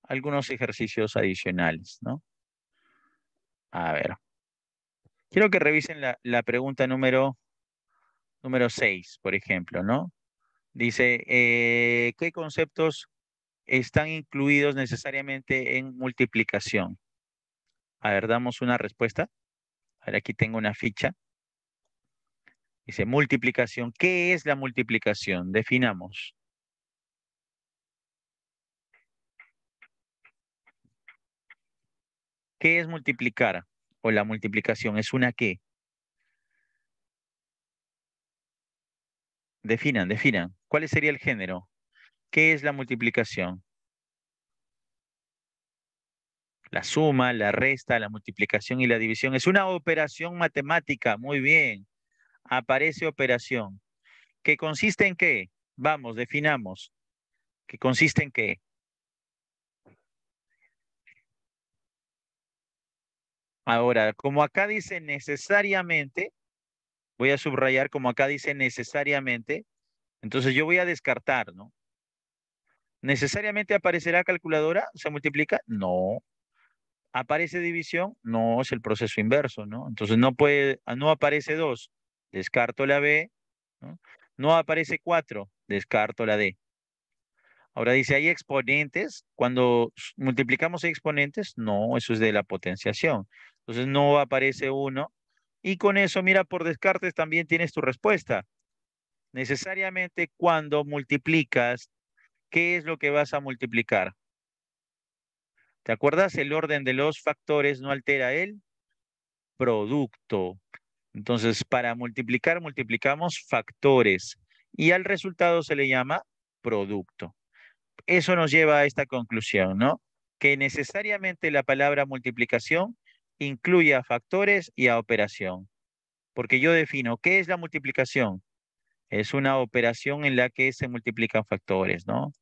algunos ejercicios adicionales, ¿no? A ver. Quiero que revisen la, pregunta número, número 6, por ejemplo, ¿no? Dice, eh, ¿qué conceptos están incluidos necesariamente en multiplicación? A ver, damos una respuesta. A ver, aquí tengo una ficha. Dice multiplicación. ¿Qué es la multiplicación? Definamos. ¿Qué es multiplicar? O la multiplicación es una qué. Definan, definan. ¿Cuál sería el género? ¿Qué es la multiplicación? La suma, la resta, la multiplicación y la división. Es una operación matemática. Muy bien. Aparece operación. ¿Qué consiste en qué? Vamos, definamos. ¿Qué consiste en qué? Ahora, como acá dice necesariamente, voy a subrayar como acá dice necesariamente, entonces yo voy a descartar, ¿no? ¿Necesariamente aparecerá calculadora? ¿Se multiplica? No. ¿Aparece división? No, es el proceso inverso, ¿no? Entonces no puede, ah, no aparece 2, descarto la B, ¿no? no aparece 4, descarto la D. Ahora dice, ¿hay exponentes? Cuando multiplicamos exponentes, no, eso es de la potenciación. Entonces no aparece uno. Y con eso, mira, por descartes también tienes tu respuesta. Necesariamente cuando multiplicas, ¿qué es lo que vas a multiplicar? ¿Te acuerdas? El orden de los factores no altera el producto. Entonces, para multiplicar, multiplicamos factores y al resultado se le llama producto. Eso nos lleva a esta conclusión, ¿no? Que necesariamente la palabra multiplicación incluye a factores y a operación. Porque yo defino, ¿qué es la multiplicación? Es una operación en la que se multiplican factores, ¿no?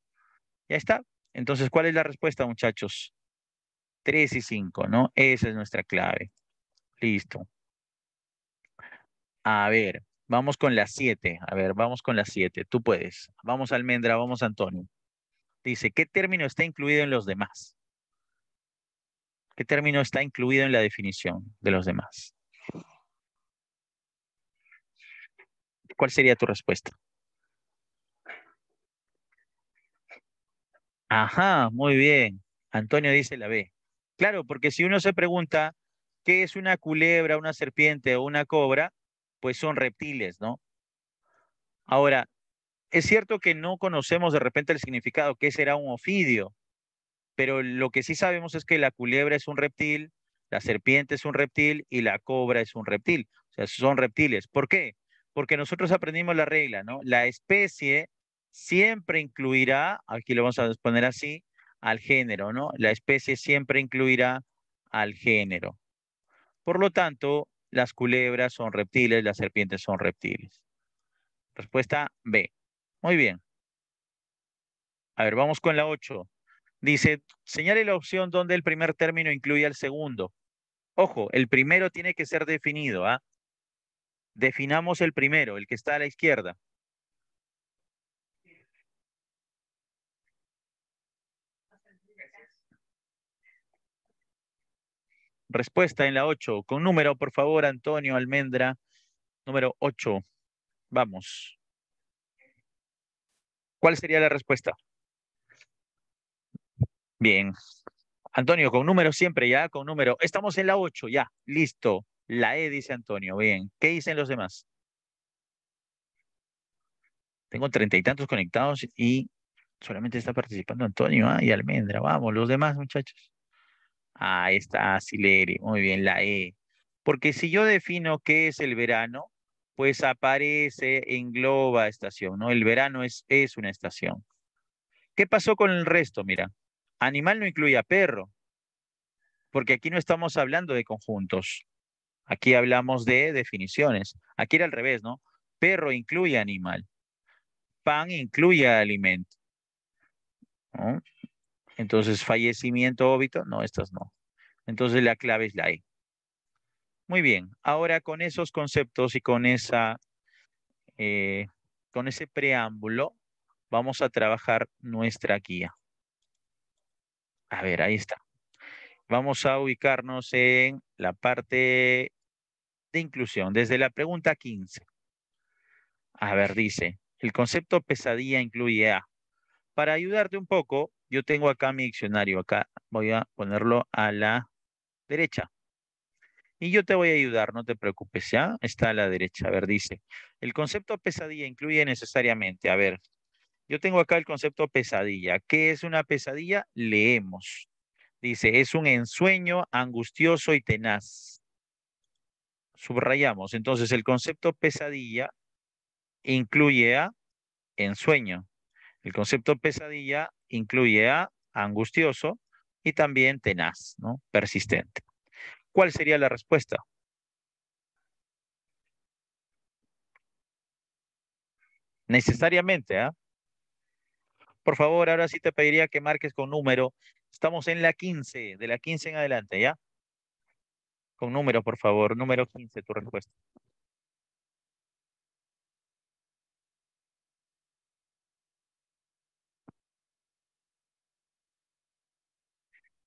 Ya está. Entonces, ¿cuál es la respuesta, muchachos? 3 y 5, ¿no? Esa es nuestra clave. Listo. A ver, vamos con las 7. A ver, vamos con las 7. Tú puedes. Vamos, Almendra, vamos, Antonio. Dice, ¿qué término está incluido en los demás? ¿Qué término está incluido en la definición de los demás? ¿Cuál sería tu respuesta? Ajá, muy bien. Antonio dice la B. Claro, porque si uno se pregunta qué es una culebra, una serpiente o una cobra, pues son reptiles, ¿no? Ahora, es cierto que no conocemos de repente el significado, qué será un ofidio, pero lo que sí sabemos es que la culebra es un reptil, la serpiente es un reptil y la cobra es un reptil. O sea, son reptiles. ¿Por qué? Porque nosotros aprendimos la regla, ¿no? La especie siempre incluirá, aquí lo vamos a poner así, al género, ¿no? La especie siempre incluirá al género. Por lo tanto, las culebras son reptiles, las serpientes son reptiles. Respuesta B. Muy bien. A ver, vamos con la 8. Dice, señale la opción donde el primer término incluye al segundo. Ojo, el primero tiene que ser definido. ¿ah? Definamos el primero, el que está a la izquierda. Respuesta en la 8. Con número, por favor, Antonio Almendra. Número 8. Vamos. ¿Cuál sería la respuesta? Bien. Antonio, con número siempre, ya, con número. Estamos en la 8, ya, listo. La E, dice Antonio. Bien. ¿Qué dicen los demás? Tengo treinta y tantos conectados y solamente está participando Antonio y Almendra. Vamos, los demás, muchachos. Ahí está, Sileri. Muy bien, la E. Porque si yo defino qué es el verano, pues aparece, engloba estación, ¿no? El verano es, es una estación. ¿Qué pasó con el resto? Mira, Animal no incluye a perro, porque aquí no estamos hablando de conjuntos. Aquí hablamos de definiciones. Aquí era al revés, ¿no? Perro incluye animal. Pan incluye alimento. Entonces, fallecimiento, óbito, no, estas no. Entonces, la clave es la E. Muy bien, ahora con esos conceptos y con, esa, eh, con ese preámbulo, vamos a trabajar nuestra guía. A ver, ahí está. Vamos a ubicarnos en la parte de inclusión, desde la pregunta 15. A ver, dice, el concepto pesadilla incluye a. Para ayudarte un poco, yo tengo acá mi diccionario, acá voy a ponerlo a la derecha. Y yo te voy a ayudar, no te preocupes, ¿ya? Está a la derecha. A ver, dice, el concepto pesadilla incluye necesariamente, a ver, yo tengo acá el concepto pesadilla. ¿Qué es una pesadilla? Leemos. Dice, es un ensueño angustioso y tenaz. Subrayamos. Entonces, el concepto pesadilla incluye a ensueño. El concepto pesadilla incluye a angustioso y también tenaz, ¿no? Persistente. ¿Cuál sería la respuesta? Necesariamente, ¿ah? por favor, ahora sí te pediría que marques con número. Estamos en la 15, de la 15 en adelante, ¿ya? Con número, por favor, número 15, tu respuesta.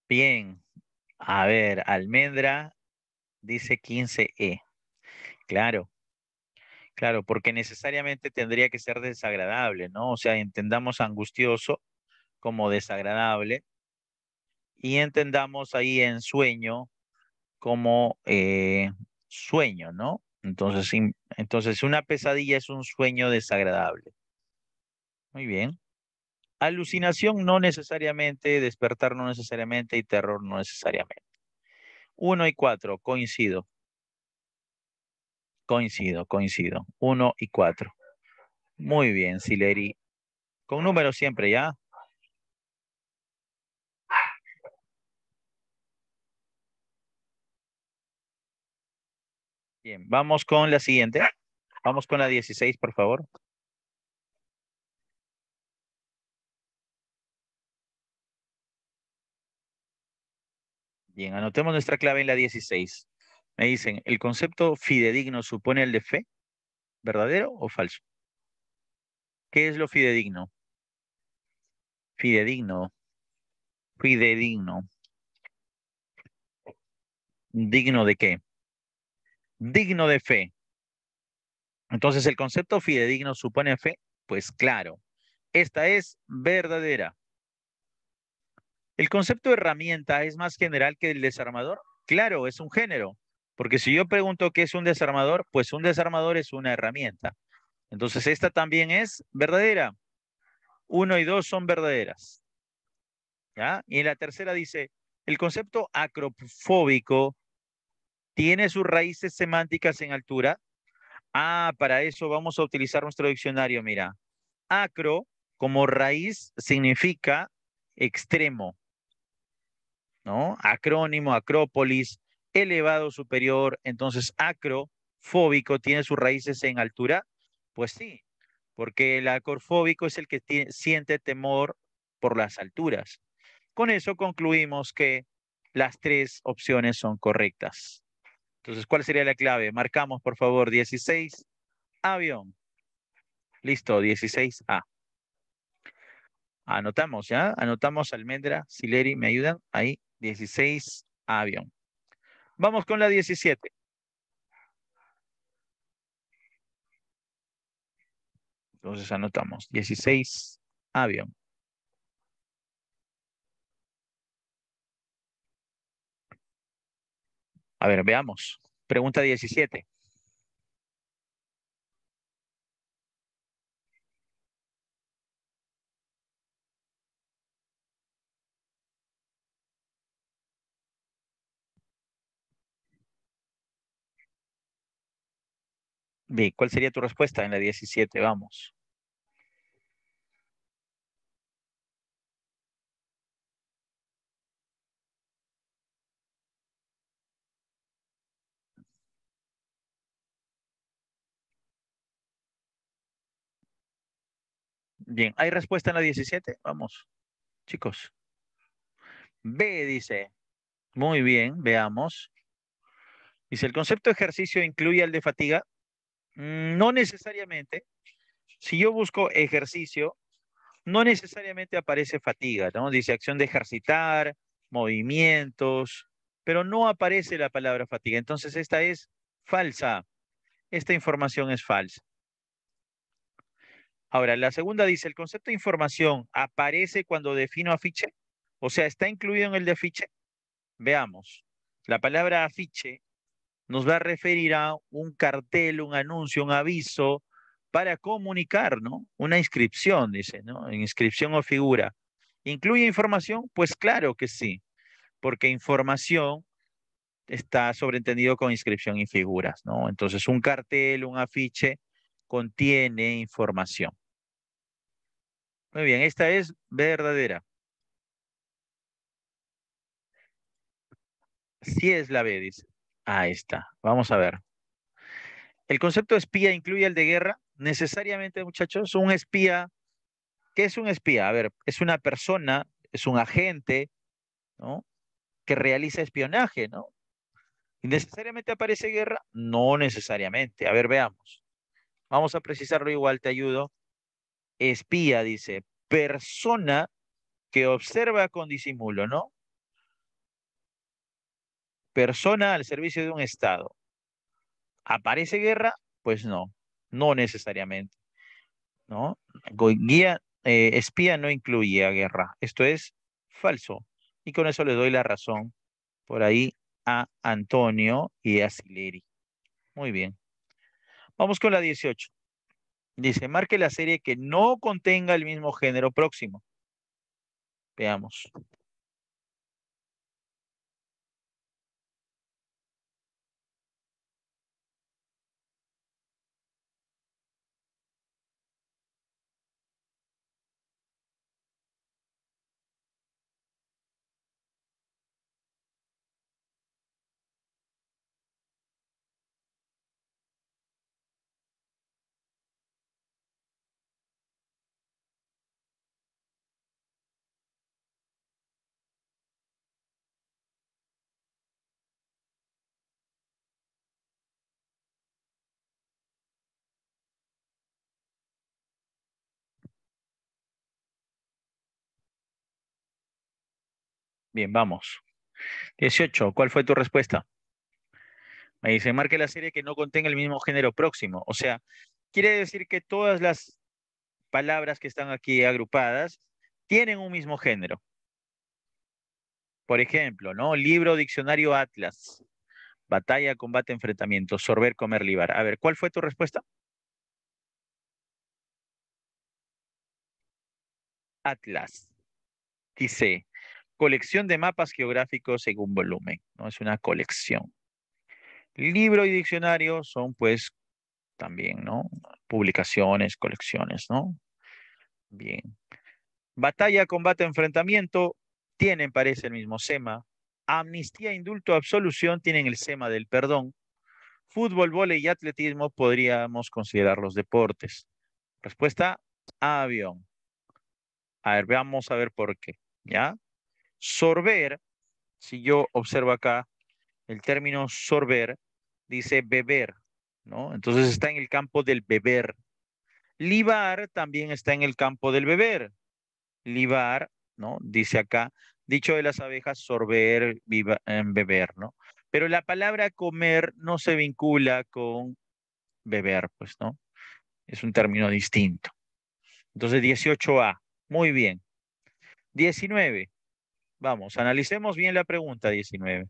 Bien, a ver, almendra dice 15E. E. Claro, Claro, porque necesariamente tendría que ser desagradable, ¿no? O sea, entendamos angustioso como desagradable y entendamos ahí en sueño como eh, sueño, ¿no? Entonces, entonces, una pesadilla es un sueño desagradable. Muy bien. Alucinación no necesariamente, despertar no necesariamente y terror no necesariamente. Uno y cuatro, coincido. Coincido, coincido. Uno y cuatro. Muy bien, Sileri. Con números siempre, ¿ya? Bien, vamos con la siguiente. Vamos con la 16, por favor. Bien, anotemos nuestra clave en la 16. Me dicen, ¿el concepto fidedigno supone el de fe? ¿Verdadero o falso? ¿Qué es lo fidedigno? Fidedigno. Fidedigno. ¿Digno de qué? Digno de fe. Entonces, ¿el concepto fidedigno supone fe? Pues claro, esta es verdadera. ¿El concepto herramienta es más general que el desarmador? Claro, es un género. Porque si yo pregunto qué es un desarmador, pues un desarmador es una herramienta. Entonces esta también es verdadera. Uno y dos son verdaderas. ¿Ya? Y en la tercera dice, el concepto acrofóbico tiene sus raíces semánticas en altura. Ah, para eso vamos a utilizar nuestro diccionario, mira. Acro como raíz significa extremo. ¿No? Acrónimo, acrópolis, elevado superior, entonces acrofóbico tiene sus raíces en altura. Pues sí, porque el acrofóbico es el que siente temor por las alturas. Con eso concluimos que las tres opciones son correctas. Entonces, ¿cuál sería la clave? Marcamos, por favor, 16, avión. Listo, 16A. Anotamos, ¿ya? Anotamos almendra, Sileri, ¿me ayudan? Ahí, 16 avión. Vamos con la 17. Entonces anotamos dieciséis avión. A ver, veamos. Pregunta diecisiete. B, ¿cuál sería tu respuesta en la 17? Vamos. Bien, ¿hay respuesta en la 17? Vamos, chicos. B dice, muy bien, veamos. Dice, el concepto de ejercicio incluye el de fatiga. Mm, no necesariamente. Si yo busco ejercicio, no necesariamente aparece fatiga, ¿no? Dice acción de ejercitar, movimientos, pero no aparece la palabra fatiga. Entonces esta es falsa. Esta información es falsa. Ahora, la segunda dice, ¿el concepto de información aparece cuando defino afiche? O sea, ¿está incluido en el de afiche? Veamos. La palabra afiche nos va a referir a un cartel, un anuncio, un aviso para comunicar, ¿no? Una inscripción, dice, ¿no? Inscripción o figura. ¿Incluye información? Pues claro que sí, porque información está sobreentendido con inscripción y figuras, ¿no? Entonces, un cartel, un afiche contiene información. Muy bien, esta es verdadera. Sí es la B, dice. Ahí está. Vamos a ver. El concepto de espía incluye el de guerra. Necesariamente, muchachos, un espía. ¿Qué es un espía? A ver, es una persona, es un agente, ¿no? Que realiza espionaje, ¿no? necesariamente aparece guerra? No necesariamente. A ver, veamos. Vamos a precisarlo igual, te ayudo. Espía, dice, persona que observa con disimulo, ¿no? persona al servicio de un Estado. ¿Aparece guerra? Pues no, no necesariamente. ¿no? Guía eh, espía no incluye guerra. Esto es falso. Y con eso le doy la razón por ahí a Antonio y a Sileri. Muy bien. Vamos con la 18. Dice, marque la serie que no contenga el mismo género próximo. Veamos. Bien, vamos. 18. ¿Cuál fue tu respuesta? Me dice, marque la serie que no contenga el mismo género próximo. O sea, quiere decir que todas las palabras que están aquí agrupadas tienen un mismo género. Por ejemplo, ¿no? Libro, diccionario, atlas. Batalla, combate, enfrentamiento. Sorber, comer, libar. A ver, ¿cuál fue tu respuesta? Atlas. Dice, Colección de mapas geográficos según volumen, ¿no? Es una colección. Libro y diccionario son pues también, ¿no? Publicaciones, colecciones, ¿no? Bien. Batalla, combate, enfrentamiento tienen, parece, el mismo SEMA. Amnistía, indulto, absolución tienen el SEMA del perdón. Fútbol, volei y atletismo podríamos considerar los deportes. Respuesta, avión. A ver, veamos a ver por qué, ¿ya? Sorber, si yo observo acá, el término sorber dice beber, ¿no? Entonces está en el campo del beber. Libar también está en el campo del beber. Libar, ¿no? Dice acá, dicho de las abejas, sorber, viva, em, beber, ¿no? Pero la palabra comer no se vincula con beber, pues, ¿no? Es un término distinto. Entonces, 18A. Muy bien. 19. Vamos, analicemos bien la pregunta 19.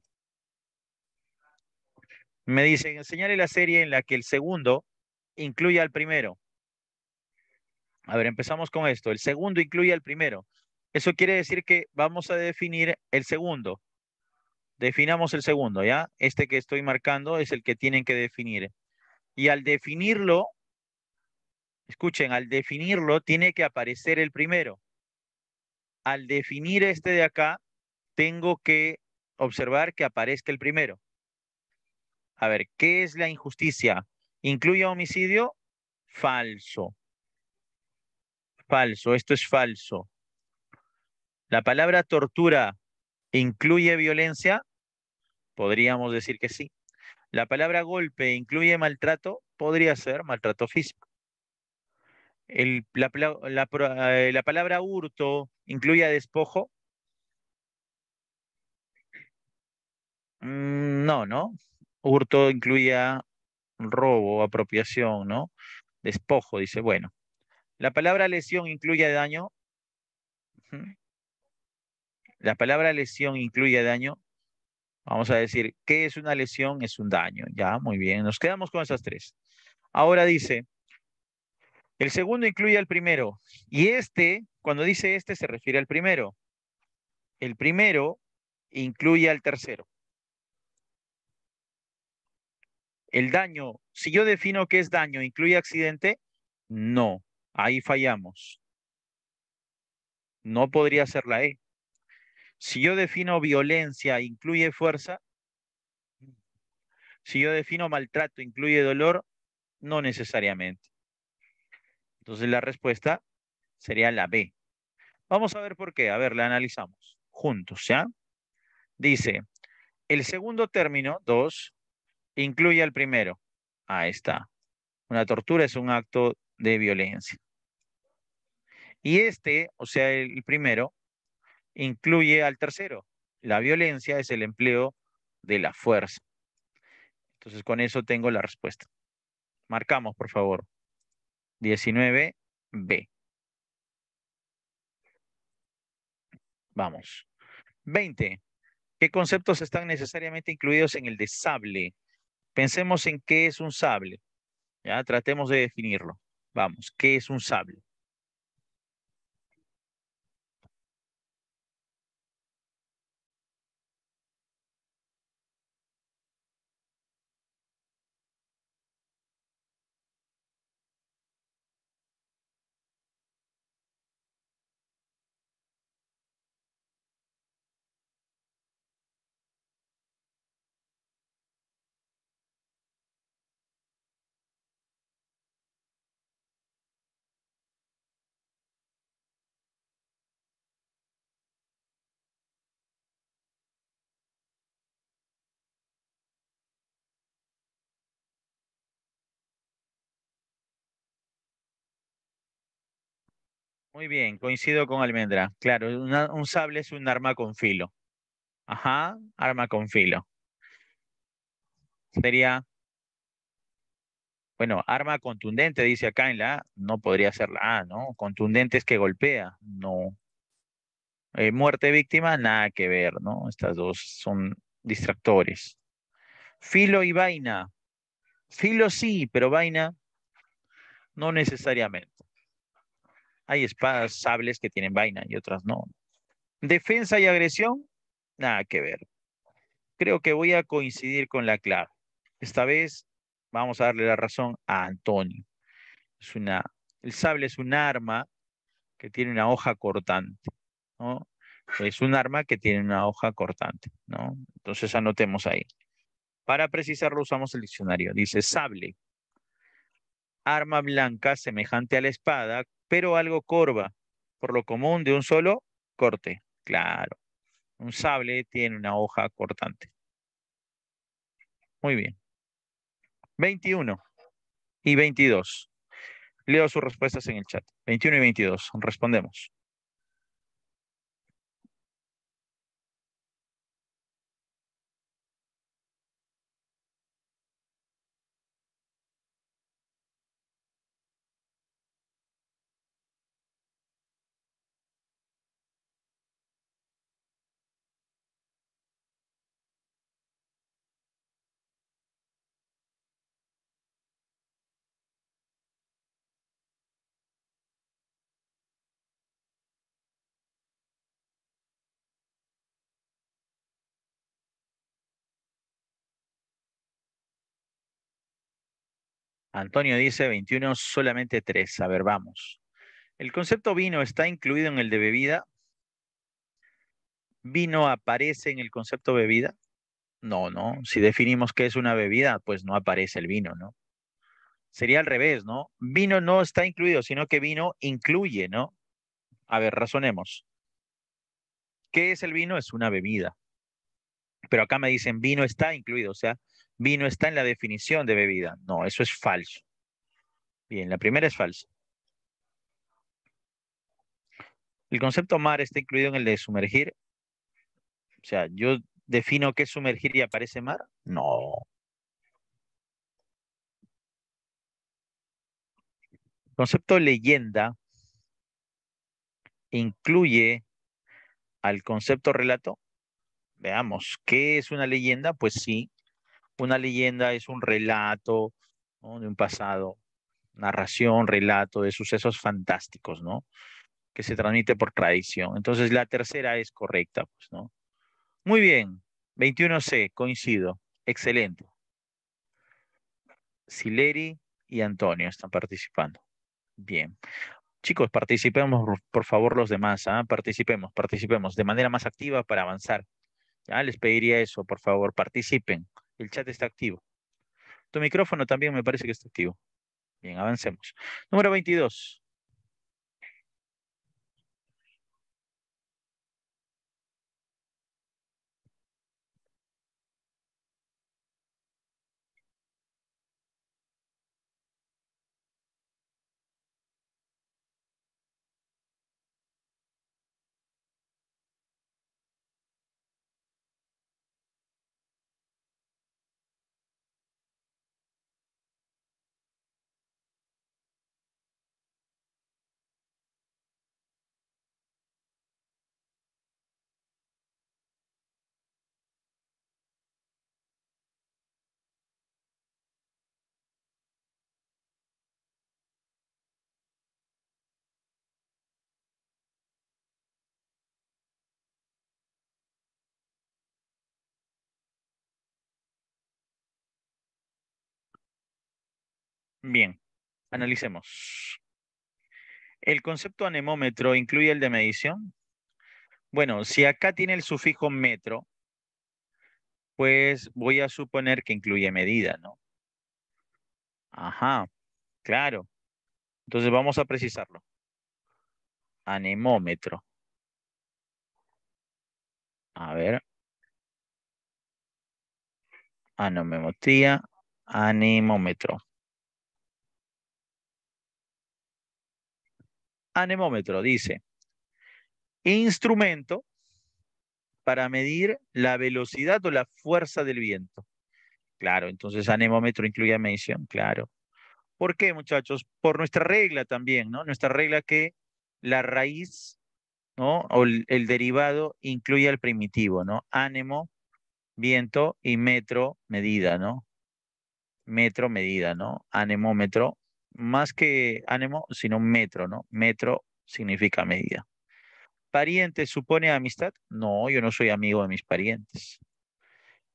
Me dice, enseñale la serie en la que el segundo incluye al primero. A ver, empezamos con esto. El segundo incluye al primero. Eso quiere decir que vamos a definir el segundo. Definamos el segundo, ¿ya? Este que estoy marcando es el que tienen que definir. Y al definirlo, escuchen, al definirlo tiene que aparecer el primero al definir este de acá, tengo que observar que aparezca el primero. A ver, ¿qué es la injusticia? ¿Incluye homicidio? Falso. Falso, esto es falso. ¿La palabra tortura incluye violencia? Podríamos decir que sí. ¿La palabra golpe incluye maltrato? Podría ser maltrato físico. Eh, la, palabra hurto incluye despojo? Mm, no, ¿no? Hurto incluía robo, apropiación, ¿no? Despojo, dice, bueno. ¿La palabra lesión incluye daño? La palabra lesión incluye daño. Vamos a decir, ¿qué es una lesión? Es un daño. Ya, muy bien. Nos quedamos con esas tres. Ahora dice, el segundo incluye al primero. Y este, cuando dice este, se refiere al primero. El primero incluye al tercero. El daño, si yo defino que es daño, ¿incluye accidente? No, ahí fallamos. No podría ser la E. Si yo defino violencia, ¿incluye fuerza? Si yo defino maltrato, ¿incluye dolor? No necesariamente. Entonces la respuesta sería la B. Vamos a ver por qué. A ver, la analizamos juntos, ¿ya? Dice, el segundo término, dos, incluye al primero. Ahí está. Una tortura es un acto de violencia. Y este, o sea, el primero, incluye al tercero. La violencia es el empleo de la fuerza. Entonces, con eso tengo la respuesta. Marcamos, por favor. 19B. Vamos. 20. ¿Qué conceptos están necesariamente incluidos en el de sable? Pensemos en qué es un sable. Ya, tratemos de definirlo. Vamos, ¿qué es un sable? Muy bien, coincido con Almendra. Claro, un sable es un arma con filo. Ajá, arma con filo. Sería, bueno, arma contundente, dice acá en la no podría ser la A, ¿no? Contundente es que golpea, no. Eh, muerte víctima, nada que ver, ¿no? Estas dos son distractores. Filo y vaina. Filo sí, pero vaina no necesariamente. Hay espadas, sables que tienen vaina y otras no. Defensa y agresión, nada que ver. Creo que voy a coincidir con la clave. Esta vez vamos a darle la razón a Antonio. Es una, el sable es un arma que tiene una hoja cortante, Es un arma que tiene una hoja cortante, ¿no? Entonces anotemos ahí. Para precisarlo usamos el diccionario. Dice sable, arma blanca semejante a la espada pero algo corva, por lo común de un solo corte. Claro, un sable tiene una hoja cortante. Muy bien. 21 y 22. Leo sus respuestas en el chat. 21 y 22. Respondemos. Antonio dice 21, solamente 3. A ver, vamos. El concepto vino está incluido en el de bebida. ¿Vino aparece en el concepto bebida? No, no. Si definimos qué es una bebida, pues no aparece el vino, ¿no? Sería al revés, ¿no? Vino no está incluido, sino que vino incluye, ¿no? A ver, razonemos. ¿Qué es el vino? Es una bebida. Pero acá me dicen vino está incluido, o sea, Vino está en la definición de bebida. No, eso es falso. Bien, la primera es falsa. El concepto mar está incluido en el de sumergir. O sea, yo defino qué es sumergir y aparece mar. No. El concepto leyenda incluye al concepto relato. Veamos, ¿qué es una leyenda? Pues sí, una leyenda es un relato de un pasado, narración, relato de sucesos fantásticos, ¿no? Que se transmite por tradición. Entonces la tercera es correcta, pues, ¿no? Muy bien, 21C, coincido, excelente. Sileri y Antonio están participando. Bien. Chicos, participemos, por favor, los demás, ¿ah? participemos, participemos de manera más activa para avanzar. ¿ya? Les pediría eso, por favor, participen. El chat está activo. Tu micrófono también me parece que está activo. Bien, avancemos. Número 22. Bien, analicemos. ¿El concepto anemómetro incluye el de medición? Bueno, si acá tiene el sufijo metro, pues voy a suponer que incluye medida, ¿no? Ajá, claro. Entonces vamos a precisarlo. Anemómetro. A ver. Anemometría, anemómetro. anemómetro dice, instrumento para medir la velocidad o la fuerza del viento. Claro, entonces anemómetro incluye medición, claro. ¿Por qué, muchachos? Por nuestra regla también, ¿no? Nuestra regla que la raíz, ¿no? O el, derivado incluye al primitivo, ¿no? Ánimo, viento y metro, medida, ¿no? Metro, medida, ¿no? Anemómetro, más que ánimo, sino metro, ¿no? Metro significa medida. ¿Pariente supone amistad? No, yo no soy amigo de mis parientes.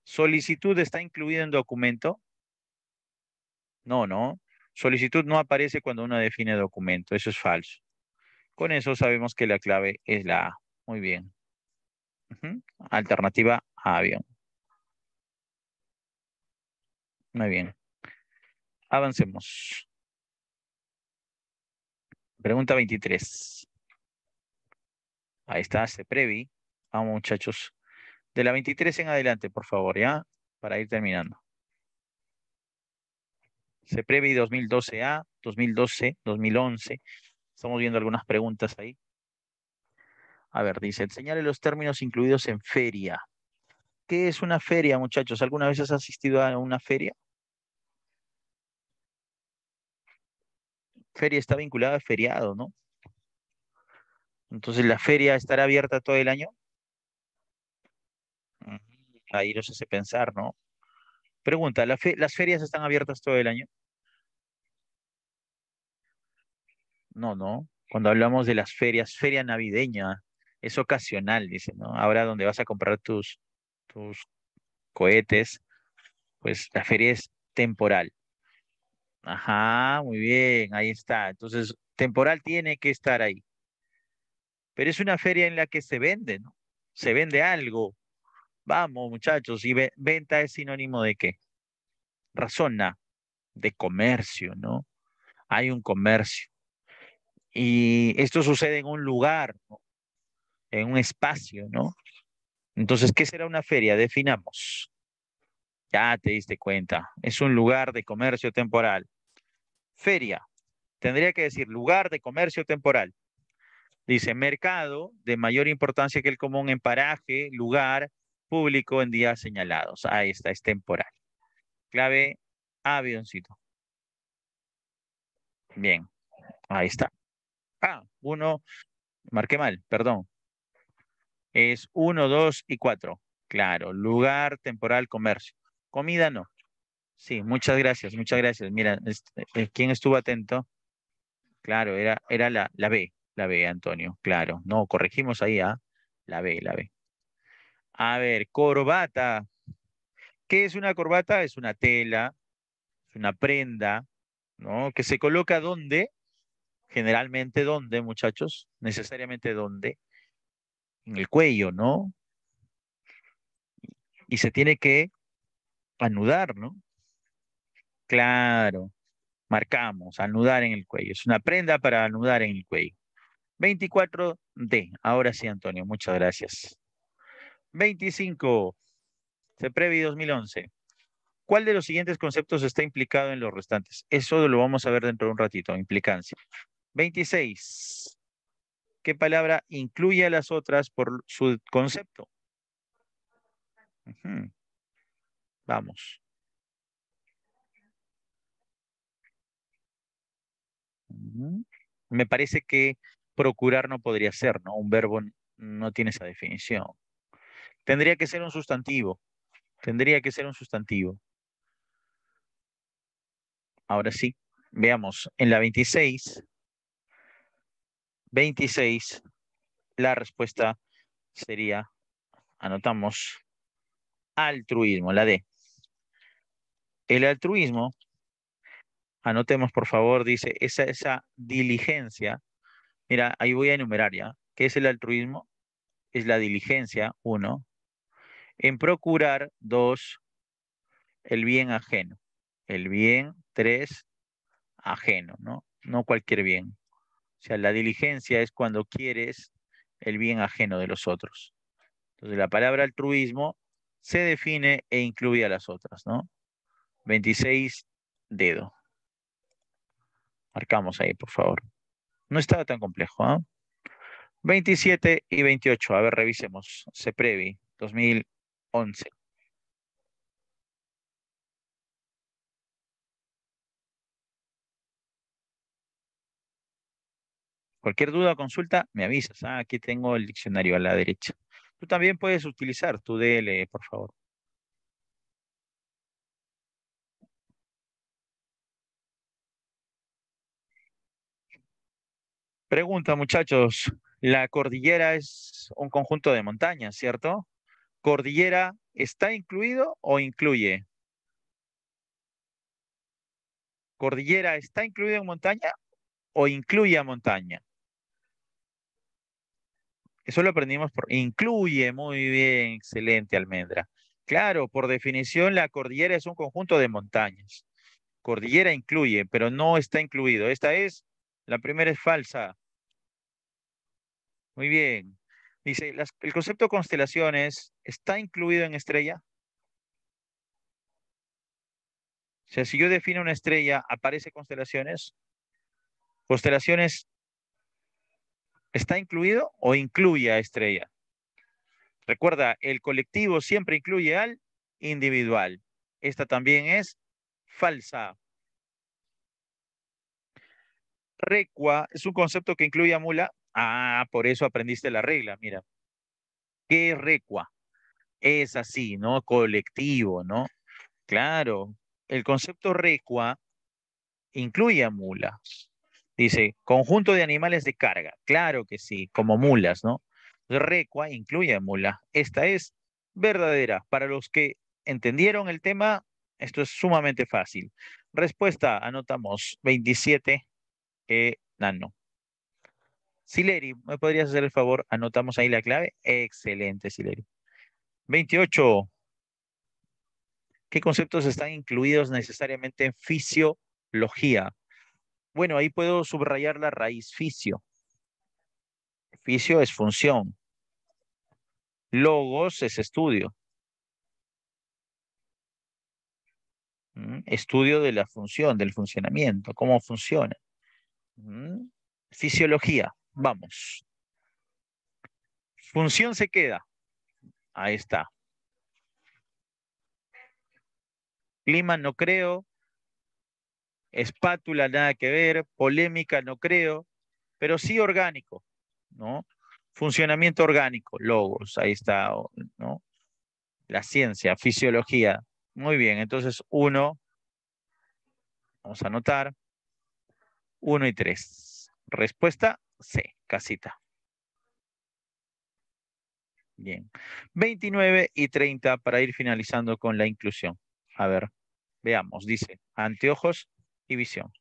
¿Solicitud está incluida en documento? No, no. Solicitud no aparece cuando uno define documento. Eso es falso. Con eso sabemos que la clave es la A. Muy bien. Alternativa A, avión. Muy bien. Avancemos. Pregunta 23. Ahí está, se este previ. Vamos, muchachos. De la 23 en adelante, por favor, ya, para ir terminando. Se previ 2012A, 2012, 2011. Estamos viendo algunas preguntas ahí. A ver, dice, enseñale los términos incluidos en feria. ¿Qué es una feria, muchachos? ¿Alguna vez has asistido a una feria? feria está vinculada a feriado, ¿no? Entonces, ¿la feria estará abierta todo el año? Mm, ahí los hace pensar, ¿no? Pregunta, ¿las ferias están abiertas todo el año? No, no. Cuando hablamos de las ferias, feria navideña, es ocasional, dice, ¿no? Ahora donde vas a comprar tus, tus cohetes, pues la feria es temporal. Ajá, muy bien, ahí está. Entonces, temporal tiene que estar ahí. Pero es una feria en la que se vende, ¿no? Se vende algo. Vamos, muchachos, y venta es sinónimo de qué? Razona, de comercio, ¿no? Hay un comercio. Y esto sucede en un lugar, ¿no? en un espacio, ¿no? Entonces, ¿qué será una feria? Definamos. Ya te diste cuenta. Es un lugar de comercio temporal. Feria. Tendría que decir lugar de comercio temporal. Dice mercado de mayor importancia que el común en paraje, lugar público en días señalados. Ahí está, es temporal. Clave avioncito. Bien, ahí está. Ah, uno, marqué mal, perdón. Es uno, dos y cuatro. Claro, lugar, temporal, comercio. Comida no. Sí, muchas gracias, muchas gracias. Mira, eh, ¿quién estuvo atento? Claro, era, era la, la B, la B, Antonio, claro. No, corregimos ahí a ¿ah? la B, la B. A ver, corbata. ¿Qué es una corbata? Es una tela, es una prenda, ¿no? Que se coloca ¿dónde? generalmente ¿dónde, muchachos, necesariamente ¿dónde? en el cuello, ¿no? Y se tiene que anudar, ¿no? Claro, marcamos, anudar en el cuello. Es una prenda para anudar en el cuello. 24D. Ahora sí, Antonio, muchas gracias. 25. CEPREVI 2011. ¿Cuál de los siguientes conceptos está implicado en los restantes? Eso lo vamos a ver dentro de un ratito, implicancia. 26. ¿Qué palabra incluye a las otras por su concepto? Vamos. Me parece que procurar no podría ser, ¿no? Un verbo no tiene esa definición. Tendría que ser un sustantivo. Tendría que ser un sustantivo. Ahora sí, veamos, en la 26, 26, la respuesta sería, anotamos, altruismo, la D. El altruismo, anotemos por favor, dice, esa, esa diligencia, mira, ahí voy a enumerar ya, ¿qué es el altruismo? Es la diligencia, uno, en procurar, dos, el bien ajeno, el bien, tres, ajeno, ¿no? No cualquier bien. O sea, la diligencia es cuando quieres el bien ajeno de los otros. Entonces, la palabra altruismo se define e incluye a las otras, ¿no? 26 dedo. Marcamos ahí, por favor. No estaba tan complejo. ¿ah? 27 y 28. A ver, revisemos. mil 2011. Cualquier duda o consulta, me avisas. Ah, aquí tengo el diccionario a la derecha. Tú también puedes utilizar tu DL, e, por favor. Pregunta, muchachos. La cordillera es un conjunto de montañas, ¿cierto? ¿Cordillera está incluido o incluye? ¿Cordillera está incluida en montaña o incluye a montaña? Eso lo aprendimos por... Incluye, muy bien, excelente, Almendra. Claro, por definición la cordillera es un conjunto de montañas. Cordillera incluye, pero no está incluido. Esta es la primera es falsa. Muy bien. Dice, el concepto constelaciones está incluido en estrella. O sea, si yo defino una estrella, ¿aparece constelaciones? ¿Constelaciones está incluido o incluye a estrella? Recuerda, el colectivo siempre incluye al individual. Esta también es falsa recua es un concepto que incluye a mula. Ah, por eso aprendiste la regla, mira. ¿Qué es recua? Es así, ¿no? Colectivo, ¿no? Claro, el concepto recua incluye a Dice, conjunto de animales de carga. Claro que sí, como mulas, ¿no? Recua incluye a mula. Esta es verdadera. Para los que entendieron el tema, esto es sumamente fácil. Respuesta, anotamos 27 nano. Eh, ah, Sileri, ¿me podrías hacer el favor? Anotamos ahí la clave. Excelente, Sileri. 28. ¿Qué conceptos están incluidos necesariamente en fisiología? Bueno, ahí puedo subrayar la raíz fisio. Fisio es función. Logos es estudio. Mm, estudio de la función, del funcionamiento, cómo funciona. Fisiología, vamos. Función se queda. Ahí está. Clima no creo. Espátula nada que ver. Polémica no creo. Pero sí orgánico, ¿no? Funcionamiento orgánico, logos, ahí está, ¿no? La ciencia, fisiología. Muy bien, entonces uno, vamos a anotar. 1 y 3. Respuesta C, casita. Bien. 29 y 30 para ir finalizando con la inclusión. A ver, veamos. Dice, anteojos y visión.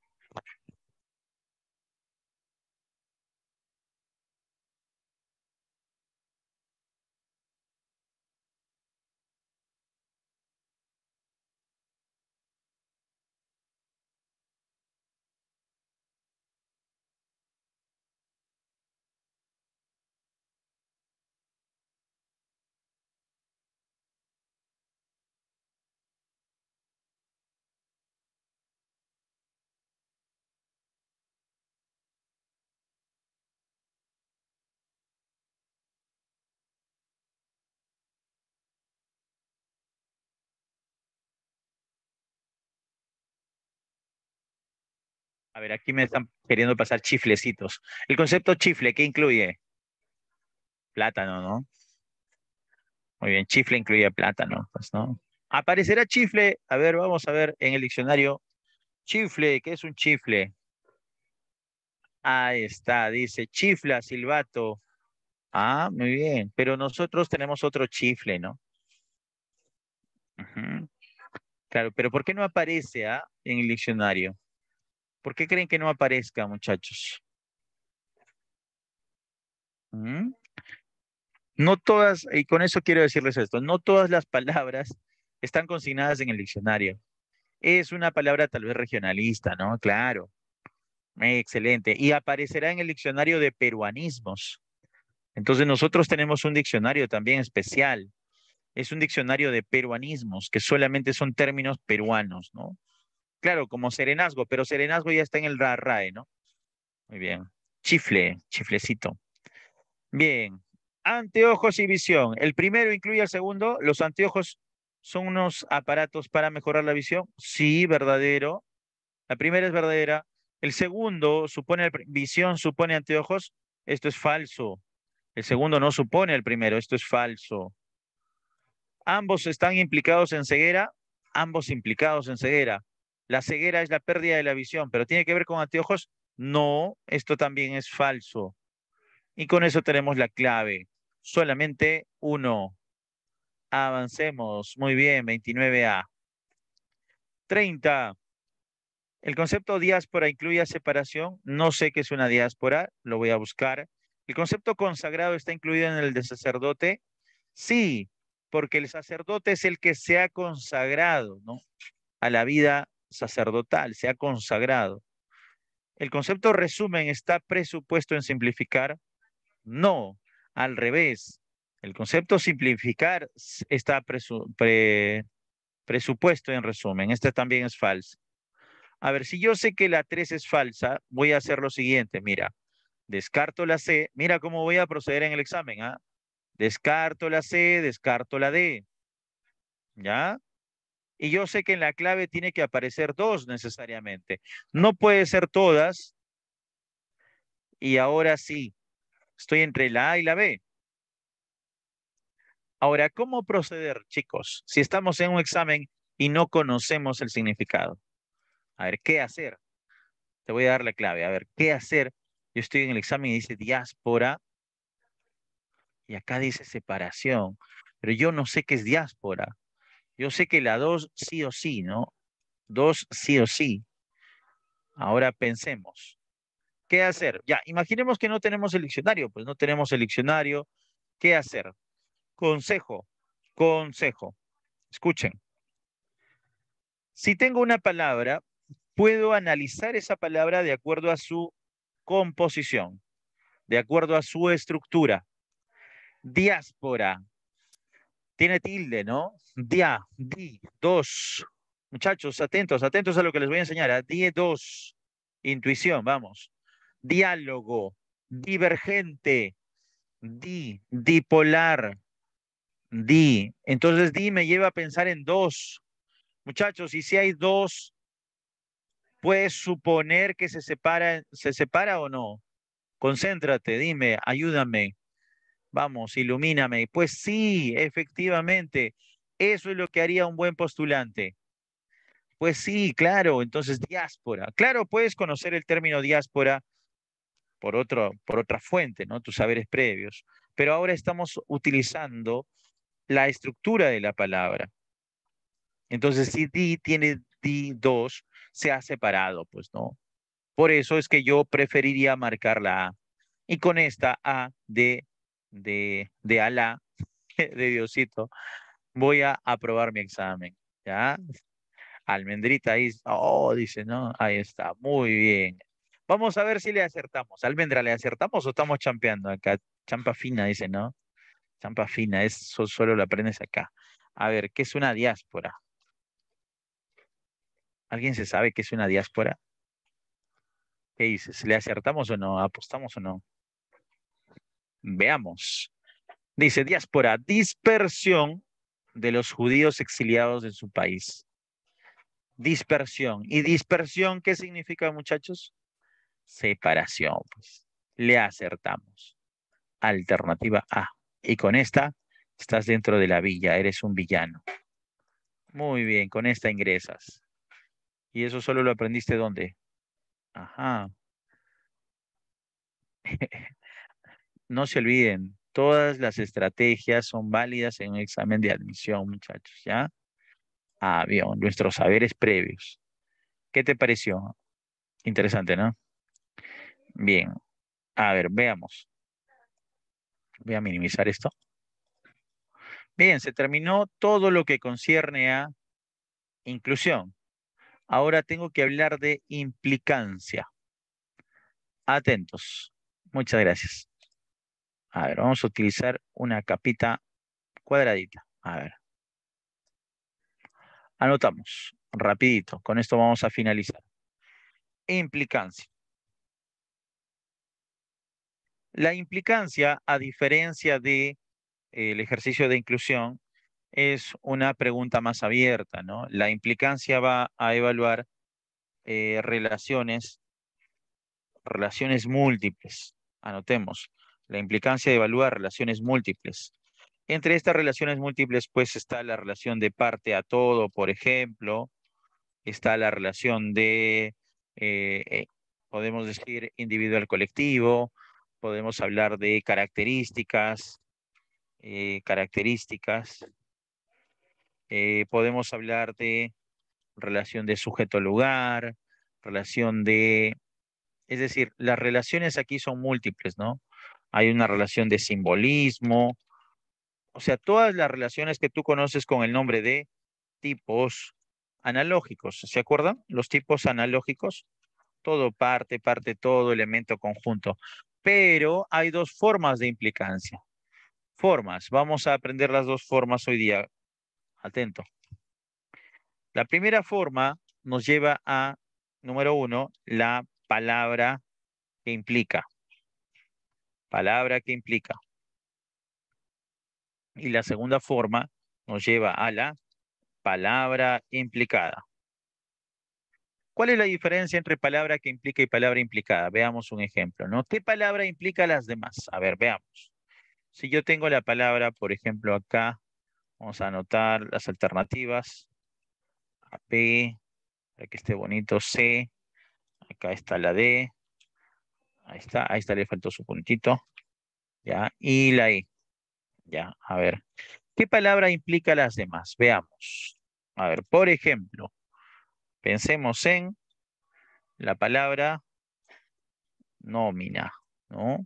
A ver, aquí me están queriendo pasar chiflecitos. El concepto chifle, ¿qué incluye? Plátano, ¿no? Muy bien, chifle incluye plátano, pues, ¿no? Aparecerá chifle, a ver, vamos a ver en el diccionario. Chifle, ¿qué es un chifle? Ahí está, dice chifla, silbato. Ah, muy bien, pero nosotros tenemos otro chifle, ¿no? Claro, pero ¿por qué no aparece ah, en el diccionario? ¿Por qué creen que no aparezca, muchachos? Mm. No todas, y con eso quiero decirles esto, no todas las palabras están consignadas en el diccionario. Es una palabra tal vez regionalista, ¿no? Claro. Excelente. Y aparecerá en el diccionario de peruanismos. Entonces nosotros tenemos un diccionario también especial. Es un diccionario de peruanismos, que solamente son términos peruanos, ¿no? Claro, como serenazgo, pero serenazgo ya está en el RAE, ¿no? Muy bien. Chifle, chiflecito. Bien. Anteojos y visión. El primero incluye al segundo. Los anteojos son unos aparatos para mejorar la visión. Sí, verdadero. La primera es verdadera. El segundo supone visión, supone anteojos. Esto es falso. El segundo no supone el primero. Esto es falso. Ambos están implicados en ceguera. Ambos implicados en ceguera la ceguera es la pérdida de la visión, pero tiene que ver con anteojos. No, esto también es falso. Y con eso tenemos la clave. Solamente uno. Avancemos. Muy bien, 29A. 30. El concepto diáspora incluye separación. No sé qué es una diáspora, lo voy a buscar. ¿El concepto consagrado está incluido en el de sacerdote? Sí, porque el sacerdote es el que se ha consagrado ¿no? a la vida sacerdotal, se ha consagrado. El concepto resumen está presupuesto en simplificar. No, al revés. El concepto simplificar está presupuesto en resumen. Este también es falso. A ver, si yo sé que la 3 es falsa, voy a hacer lo siguiente. Mira, descarto la C. Mira cómo voy a proceder en el examen. ¿ah? Descarto la C, descarto la D. ¿Ya? y yo sé que en la clave tiene que aparecer dos necesariamente. No puede ser todas. Y ahora sí, estoy entre la A y la B. Ahora, ¿cómo proceder, chicos, si estamos en un examen y no conocemos el significado? A ver, ¿qué hacer? Te voy a dar la clave. A ver, ¿qué hacer? Yo estoy en el examen y dice diáspora. Y acá dice separación. Pero yo no sé qué es diáspora. Yo sé que la 2 sí o sí, ¿no? Dos sí o sí. Ahora pensemos. ¿Qué hacer? Ya, imaginemos que no tenemos el diccionario, pues no tenemos el diccionario. ¿Qué hacer? Consejo, consejo. Escuchen. Si tengo una palabra, puedo analizar esa palabra de acuerdo a su composición, de acuerdo a su estructura. Diáspora, tiene tilde, ¿no? día di, dos. Muchachos, atentos, atentos a lo que les voy a enseñar. A ¿ah? dos. Intuición, vamos. Diálogo, divergente, di, dipolar, di. Entonces di me lleva a pensar en dos. Muchachos, y si hay dos, ¿puedes suponer que se separa, se separa o no? Concéntrate, dime, ayúdame. Vamos, ilumíname. Pues sí, efectivamente, eso es lo que haría un buen postulante. Pues sí, claro, entonces diáspora. Claro, puedes conocer el término diáspora por, otro, por otra fuente, ¿no? Tus saberes previos. Pero ahora estamos utilizando la estructura de la palabra. Entonces, si di tiene di dos, se ha separado, pues no. Por eso es que yo preferiría marcar la A. Y con esta A de de, de Alá, de Diosito, voy a aprobar mi examen. ¿Ya? Almendrita ahí, oh, dice, no, ahí está, muy bien. Vamos a ver si le acertamos. Almendra, ¿le acertamos o estamos champeando acá? Champa fina, dice, ¿no? Champa fina, eso solo lo aprendes acá. A ver, ¿qué es una diáspora? ¿Alguien se sabe qué es una diáspora? ¿Qué dices? ¿Le acertamos o no? ¿Apostamos o no? Veamos. Dice, diáspora, dispersión de los judíos exiliados en su país. Dispersión. ¿Y dispersión qué significa, muchachos? Separación. Pues. Le acertamos. Alternativa A. Y con esta estás dentro de la villa, eres un villano. Muy bien, con esta ingresas. ¿Y eso solo lo aprendiste dónde? Ajá. no se olviden, todas las estrategias son válidas en un examen de admisión, muchachos, ¿ya? Ah, bien, nuestros saberes previos. ¿Qué te pareció? Interesante, ¿no? Bien, a ver, veamos. Voy a minimizar esto. Bien, se terminó todo lo que concierne a inclusión. Ahora tengo que hablar de implicancia. Atentos. Muchas gracias. A ver, vamos a utilizar una capita cuadradita. A ver. Anotamos, rapidito. Con esto vamos a finalizar. Implicancia. La implicancia, a diferencia del eh, ejercicio de inclusión, es una pregunta más abierta, ¿no? La implicancia va a evaluar eh, relaciones, relaciones múltiples. Anotemos, la implicancia de evaluar relaciones múltiples. Entre estas relaciones múltiples, pues está la relación de parte a todo, por ejemplo, está la relación de, eh, eh, podemos decir, individual colectivo, podemos hablar de características, eh, características, podemos hablar de relación de sujeto-lugar, relación de... Es decir, las relaciones aquí son múltiples, ¿no? hay una relación de simbolismo. O sea, todas las relaciones que tú conoces con el nombre de tipos analógicos, ¿se acuerdan? Los tipos analógicos, todo parte, parte todo, elemento conjunto. Pero hay dos formas de implicancia. Formas, vamos a aprender las dos formas hoy día. Atento. La primera forma nos lleva a, número uno, la palabra que implica palabra que implica. Y la segunda forma nos lleva a la palabra implicada. ¿Cuál es la diferencia entre palabra que implica y palabra implicada? Veamos un ejemplo, ¿no? ¿Qué palabra implica las demás? A ver, veamos. Si yo tengo la palabra, por ejemplo, acá, vamos a anotar las alternativas. AP, para que esté bonito, C, acá está la D, Ahí está, ahí está, le faltó su puntito. Ya, y la I. Ya, a ver. ¿Qué palabra implica las demás? Veamos. A ver, por ejemplo, pensemos en la palabra nómina, ¿no?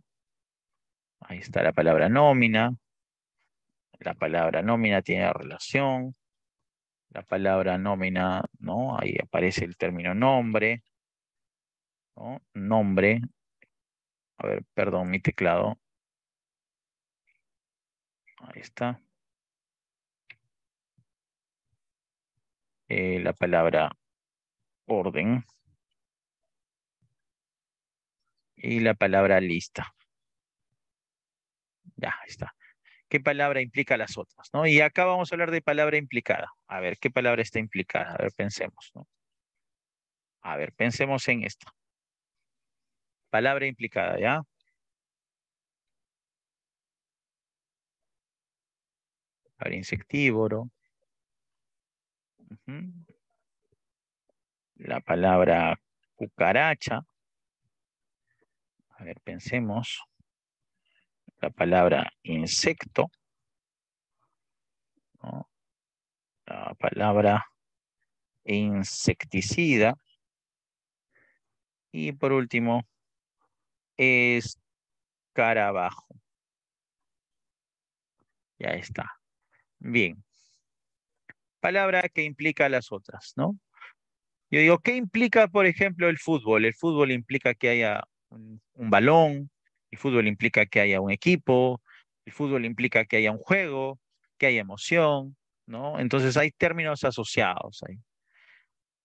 Ahí está la palabra nómina. La palabra nómina tiene relación. La palabra nómina, ¿no? Ahí aparece el término nombre. Nombre, a ver, perdón, mi teclado. Ahí está. Eh, la palabra orden. Y la palabra lista. Ya, ahí está. ¿Qué palabra implica las otras? ¿no? Y acá vamos a hablar de palabra implicada. A ver, ¿qué palabra está implicada? A ver, pensemos. A ver, pensemos en esta palabra implicada, ¿ya? Para insectívoro. La palabra cucaracha. A ver, pensemos. La palabra insecto. La palabra insecticida. Y por último, es cara abajo. Ya está. Bien. Palabra que implica las otras, ¿no? Yo digo, ¿qué implica, por ejemplo, el fútbol? El fútbol implica que haya un, un balón, el fútbol implica que haya un equipo, el fútbol implica que haya un juego, que haya emoción, ¿no? Entonces hay términos asociados ahí.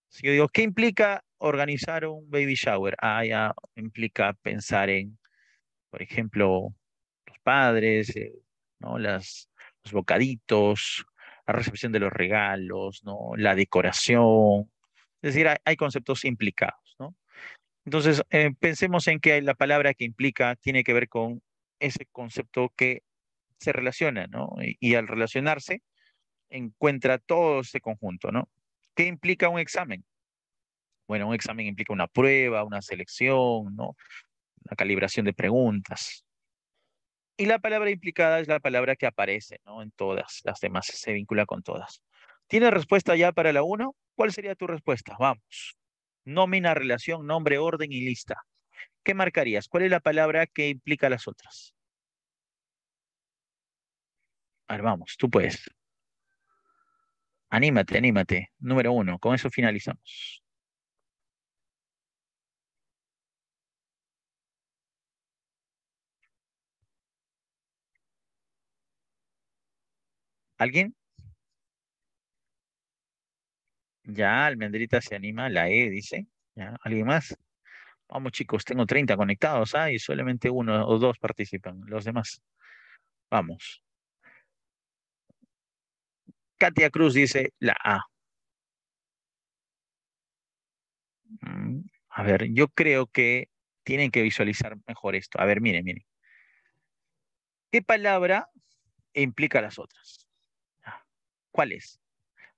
Si yo digo, ¿qué implica organizar un baby shower? Ah, ya implica pensar en, por ejemplo, los padres, eh, ¿no? los bocaditos, la recepción de los regalos, ¿no? La decoración. Es decir, hay, conceptos implicados, ¿no? Entonces, eh, pensemos en que la palabra que implica tiene que ver con ese concepto que se relaciona, ¿no? Y, al relacionarse, encuentra todo ese conjunto, ¿no? ¿Qué implica un examen? Bueno, un examen implica una prueba, una selección, ¿no? Una calibración de preguntas. Y la palabra implicada es la palabra que aparece, ¿no? En todas las demás, se vincula con todas. ¿Tienes respuesta ya para la 1? ¿Cuál sería tu respuesta? Vamos. Nómina, relación, nombre, orden y lista. ¿Qué marcarías? ¿Cuál es la palabra que implica las otras? A ver, vamos, tú puedes. Anímate, anímate. Número uno, con eso finalizamos. ¿Alguien? Ya, Almendrita se anima, la E dice. ¿Ya? ¿Alguien más? Vamos chicos, tengo 30 conectados ¿ah? y solamente uno o dos participan, los demás. Vamos. Katia Cruz dice la A. Mm, a ver, yo creo que tienen que visualizar mejor esto. A ver, miren, miren. ¿Qué palabra implica las otras? Ah, ¿Cuál es?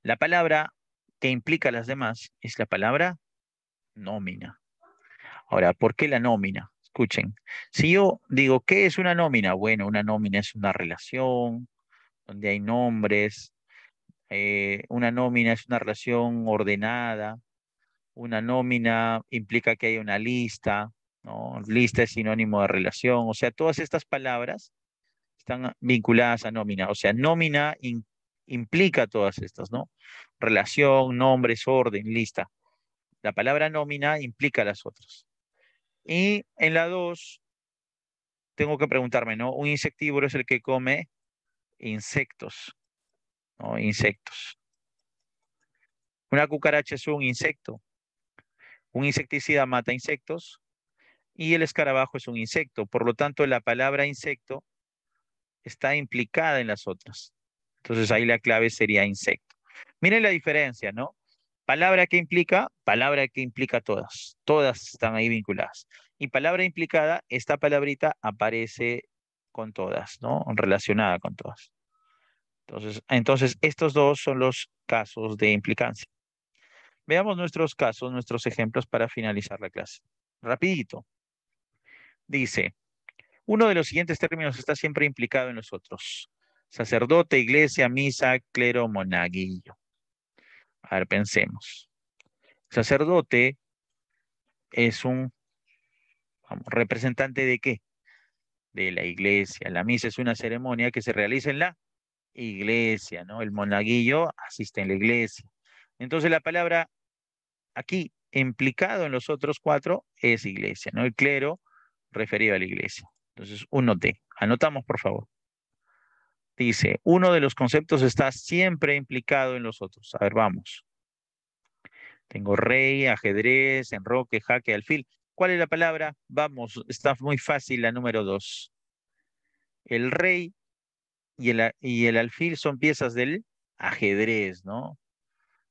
La palabra que implica las demás es la palabra nómina. Ahora, ¿por qué la nómina? Escuchen, si yo digo, ¿qué es una nómina? Bueno, una nómina es una relación donde hay nombres, eh, una nómina es una relación ordenada, una nómina implica que hay una lista, ¿no? lista es sinónimo de relación, o sea, todas estas palabras están vinculadas a nómina, o sea, nómina implica todas estas, ¿no? Relación, nombres, orden, lista. La palabra nómina implica las otras. Y en la dos, tengo que preguntarme, ¿no? Un insectívoro es el que come insectos insectos. Una cucaracha es un insecto. Un insecticida mata insectos y el escarabajo es un insecto. Por lo tanto, la palabra insecto está implicada en las otras. Entonces ahí la clave sería insecto. Miren la diferencia, ¿no? Palabra que implica, palabra que implica todas. Todas están ahí vinculadas. Y palabra implicada, esta palabrita aparece con todas, ¿no? Relacionada con todas. Entonces, estos dos son los casos de implicancia. Veamos nuestros casos, nuestros ejemplos para finalizar la clase. Rapidito. Dice, uno de los siguientes términos está siempre implicado en nosotros. Sacerdote, iglesia, misa, clero, monaguillo. A ver, pensemos. Sacerdote es un representante de qué? De la iglesia. La misa es una ceremonia que se realiza en la iglesia, ¿no? El monaguillo asiste en la iglesia. Entonces la palabra aquí implicado en los otros cuatro es iglesia, ¿no? El clero referido a la iglesia. Entonces, uno de Anotamos, por favor. Dice, uno de los conceptos está siempre implicado en los otros. A ver, vamos. Tengo rey, ajedrez, enroque, jaque, alfil. ¿Cuál es la palabra? Vamos, está muy fácil la número dos. El rey y el, alfil son piezas del ajedrez, ¿no?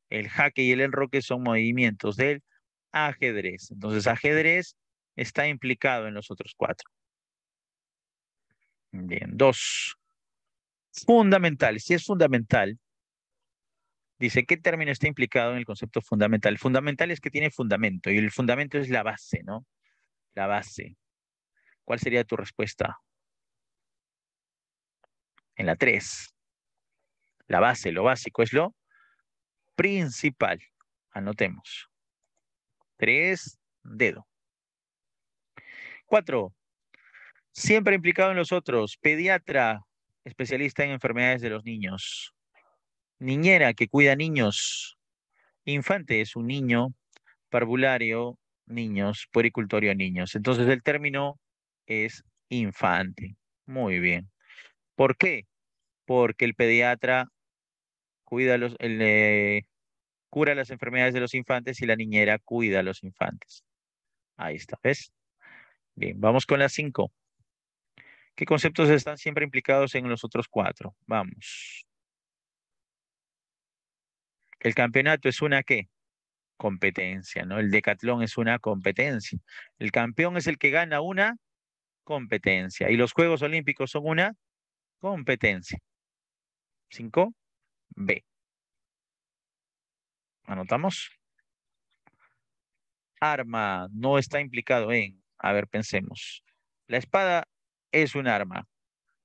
El jaque y el enroque son movimientos del ajedrez. Entonces, ajedrez está implicado en los otros cuatro. Bien, dos. Fundamental. Si es fundamental, dice, ¿qué término está implicado en el concepto fundamental? Fundamental es que tiene fundamento y el fundamento es la base, ¿no? La base. ¿Cuál sería tu respuesta? en la 3. La base, lo básico es lo principal. Anotemos. 3, dedo. 4. Siempre implicado en los otros. Pediatra, especialista en enfermedades de los niños. Niñera, que cuida niños. Infante es un niño. Parvulario, niños. Puericultorio, niños. Entonces el término es infante. Muy bien. ¿Por qué? Porque el pediatra cuida los, el, eh, cura las enfermedades de los infantes y la niñera cuida a los infantes. Ahí está, ¿ves? Bien, vamos con las cinco. ¿Qué conceptos están siempre implicados en los otros cuatro? Vamos. El campeonato es una qué? Competencia, ¿no? El decatlón es una competencia. El campeón es el que gana una competencia. Y los Juegos Olímpicos son una Competencia. 5B. Anotamos. Arma no está implicado en. A ver, pensemos. La espada es un arma.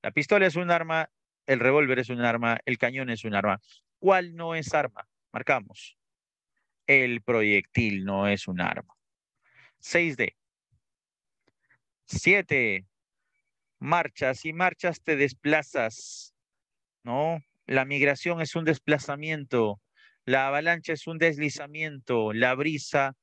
La pistola es un arma. El revólver es un arma. El cañón es un arma. ¿Cuál no es arma? Marcamos. El proyectil no es un arma. 6D. 7 marchas y marchas te desplazas, ¿no? La migración es un desplazamiento, la avalancha es un deslizamiento, la brisa,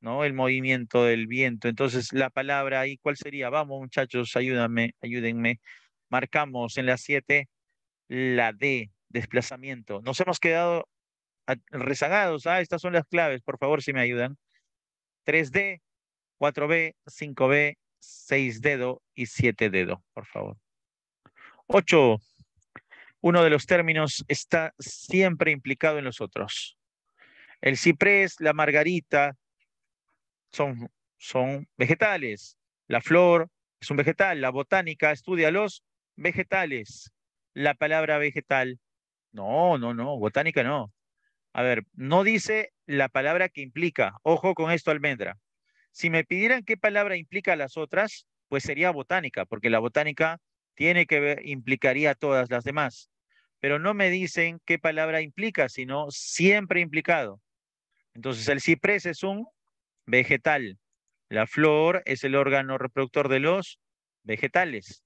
¿no? El movimiento del viento. Entonces, la palabra ahí, ¿cuál sería? Vamos, muchachos, ayúdenme, ayúdenme. Marcamos en la 7 la D, desplazamiento. Nos hemos quedado rezagados. Ah, estas son las claves, por favor, si me ayudan. 3D, 4B, 5B, seis dedos y siete dedos, por favor. Ocho, uno de los términos está siempre implicado en los otros. El ciprés, la margarita son, son vegetales. La flor es un vegetal. La botánica estudia los vegetales. La palabra vegetal. No, no, no. Botánica no. A ver, no dice la palabra que implica. Ojo con esto, almendra. Si me pidieran qué palabra implica las otras, pues sería botánica, porque la botánica tiene que ver, implicaría todas las demás. Pero no me dicen qué palabra implica, sino siempre implicado. Entonces, el ciprés es un vegetal. La flor es el órgano reproductor de los vegetales.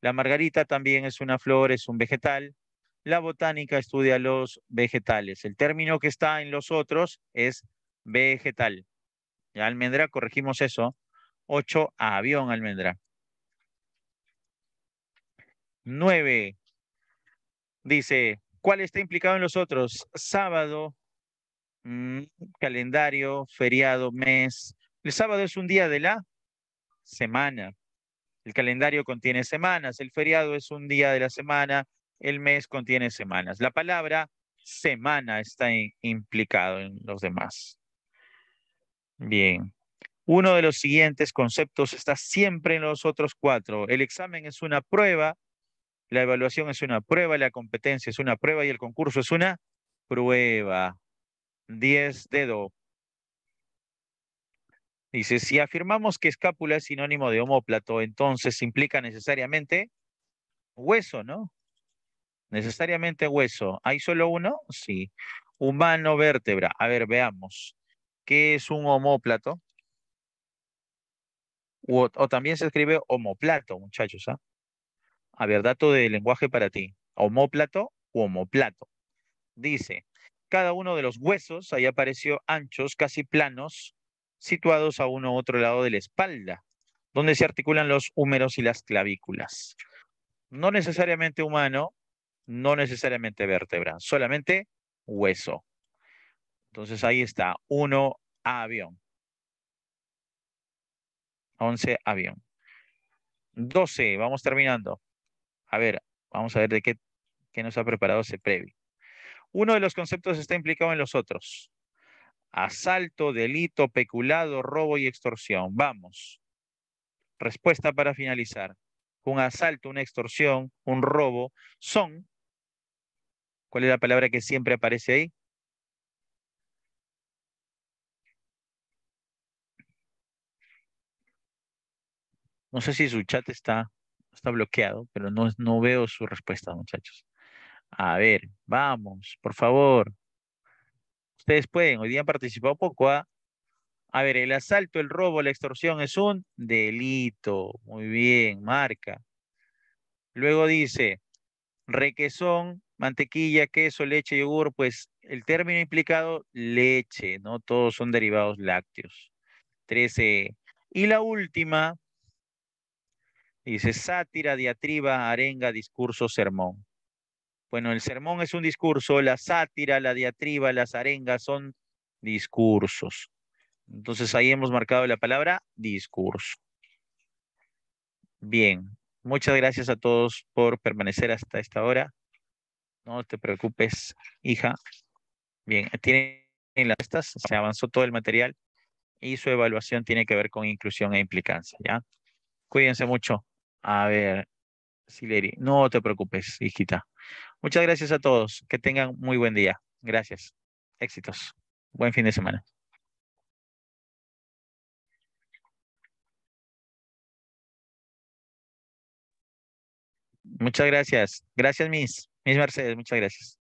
La margarita también es una flor, es un vegetal. La botánica estudia los vegetales. El término que está en los otros es vegetal almendra, corregimos eso. Ocho, avión, almendra. Nueve, Dice, ¿cuál está implicado en los otros? Sábado, mm, calendario, feriado, mes. El sábado es un día de la semana. El calendario contiene semanas, el feriado es un día de la semana, el mes contiene semanas. La palabra semana está implicado en los demás. Bien. Uno de los siguientes conceptos está siempre en los otros cuatro. El examen es una prueba, la evaluación es una prueba, la competencia es una prueba y el concurso es una prueba. Diez dedo. Dice, si afirmamos que escápula es sinónimo de homóplato, entonces implica necesariamente hueso, ¿no? Necesariamente hueso. ¿Hay solo uno? Sí. Humano vértebra. A ver, veamos. ¿Qué es un homóplato? O, también se escribe homoplato, muchachos. ¿ah? A ver, dato de lenguaje para ti. Homóplato u homoplato. Dice, cada uno de los huesos, ahí apareció anchos, casi planos, situados a uno u otro lado de la espalda, donde se articulan los húmeros y las clavículas. No necesariamente humano, no necesariamente vértebra, solamente hueso. Entonces ahí está, uno, a avión. 11 avión. 12, vamos terminando. A ver, vamos a ver de qué, qué nos ha preparado ese previo. Uno de los conceptos está implicado en los otros. Asalto, delito, peculado, robo y extorsión. Vamos. Respuesta para finalizar. Un asalto, una extorsión, un robo son. ¿Cuál es la palabra que siempre aparece ahí? No sé si su chat está, está bloqueado, pero no, no veo su respuesta, muchachos. A ver, vamos, por favor. Ustedes pueden, hoy día han participado poco. A ver, el asalto, el robo, la extorsión es un delito. Muy bien, marca. Luego dice, requesón, mantequilla, queso, leche, yogur, pues el término implicado, leche, ¿no? Todos son derivados lácteos. 13. Y la última, Dice sátira, diatriba, arenga, discurso, sermón. Bueno, el sermón es un discurso, la sátira, la diatriba, las arengas son discursos. Entonces ahí hemos marcado la palabra discurso. Bien, muchas gracias a todos por permanecer hasta esta hora. No te preocupes, hija. Bien, tienen las estas, se avanzó todo el material y su evaluación tiene que ver con inclusión e implicancia, ¿ya? Cuídense mucho. A ver, Sileri, no te preocupes, hijita. Muchas gracias a todos. Que tengan muy buen día. Gracias. Éxitos. Buen fin de semana. Muchas gracias. Gracias, Miss. Miss Mercedes, muchas gracias.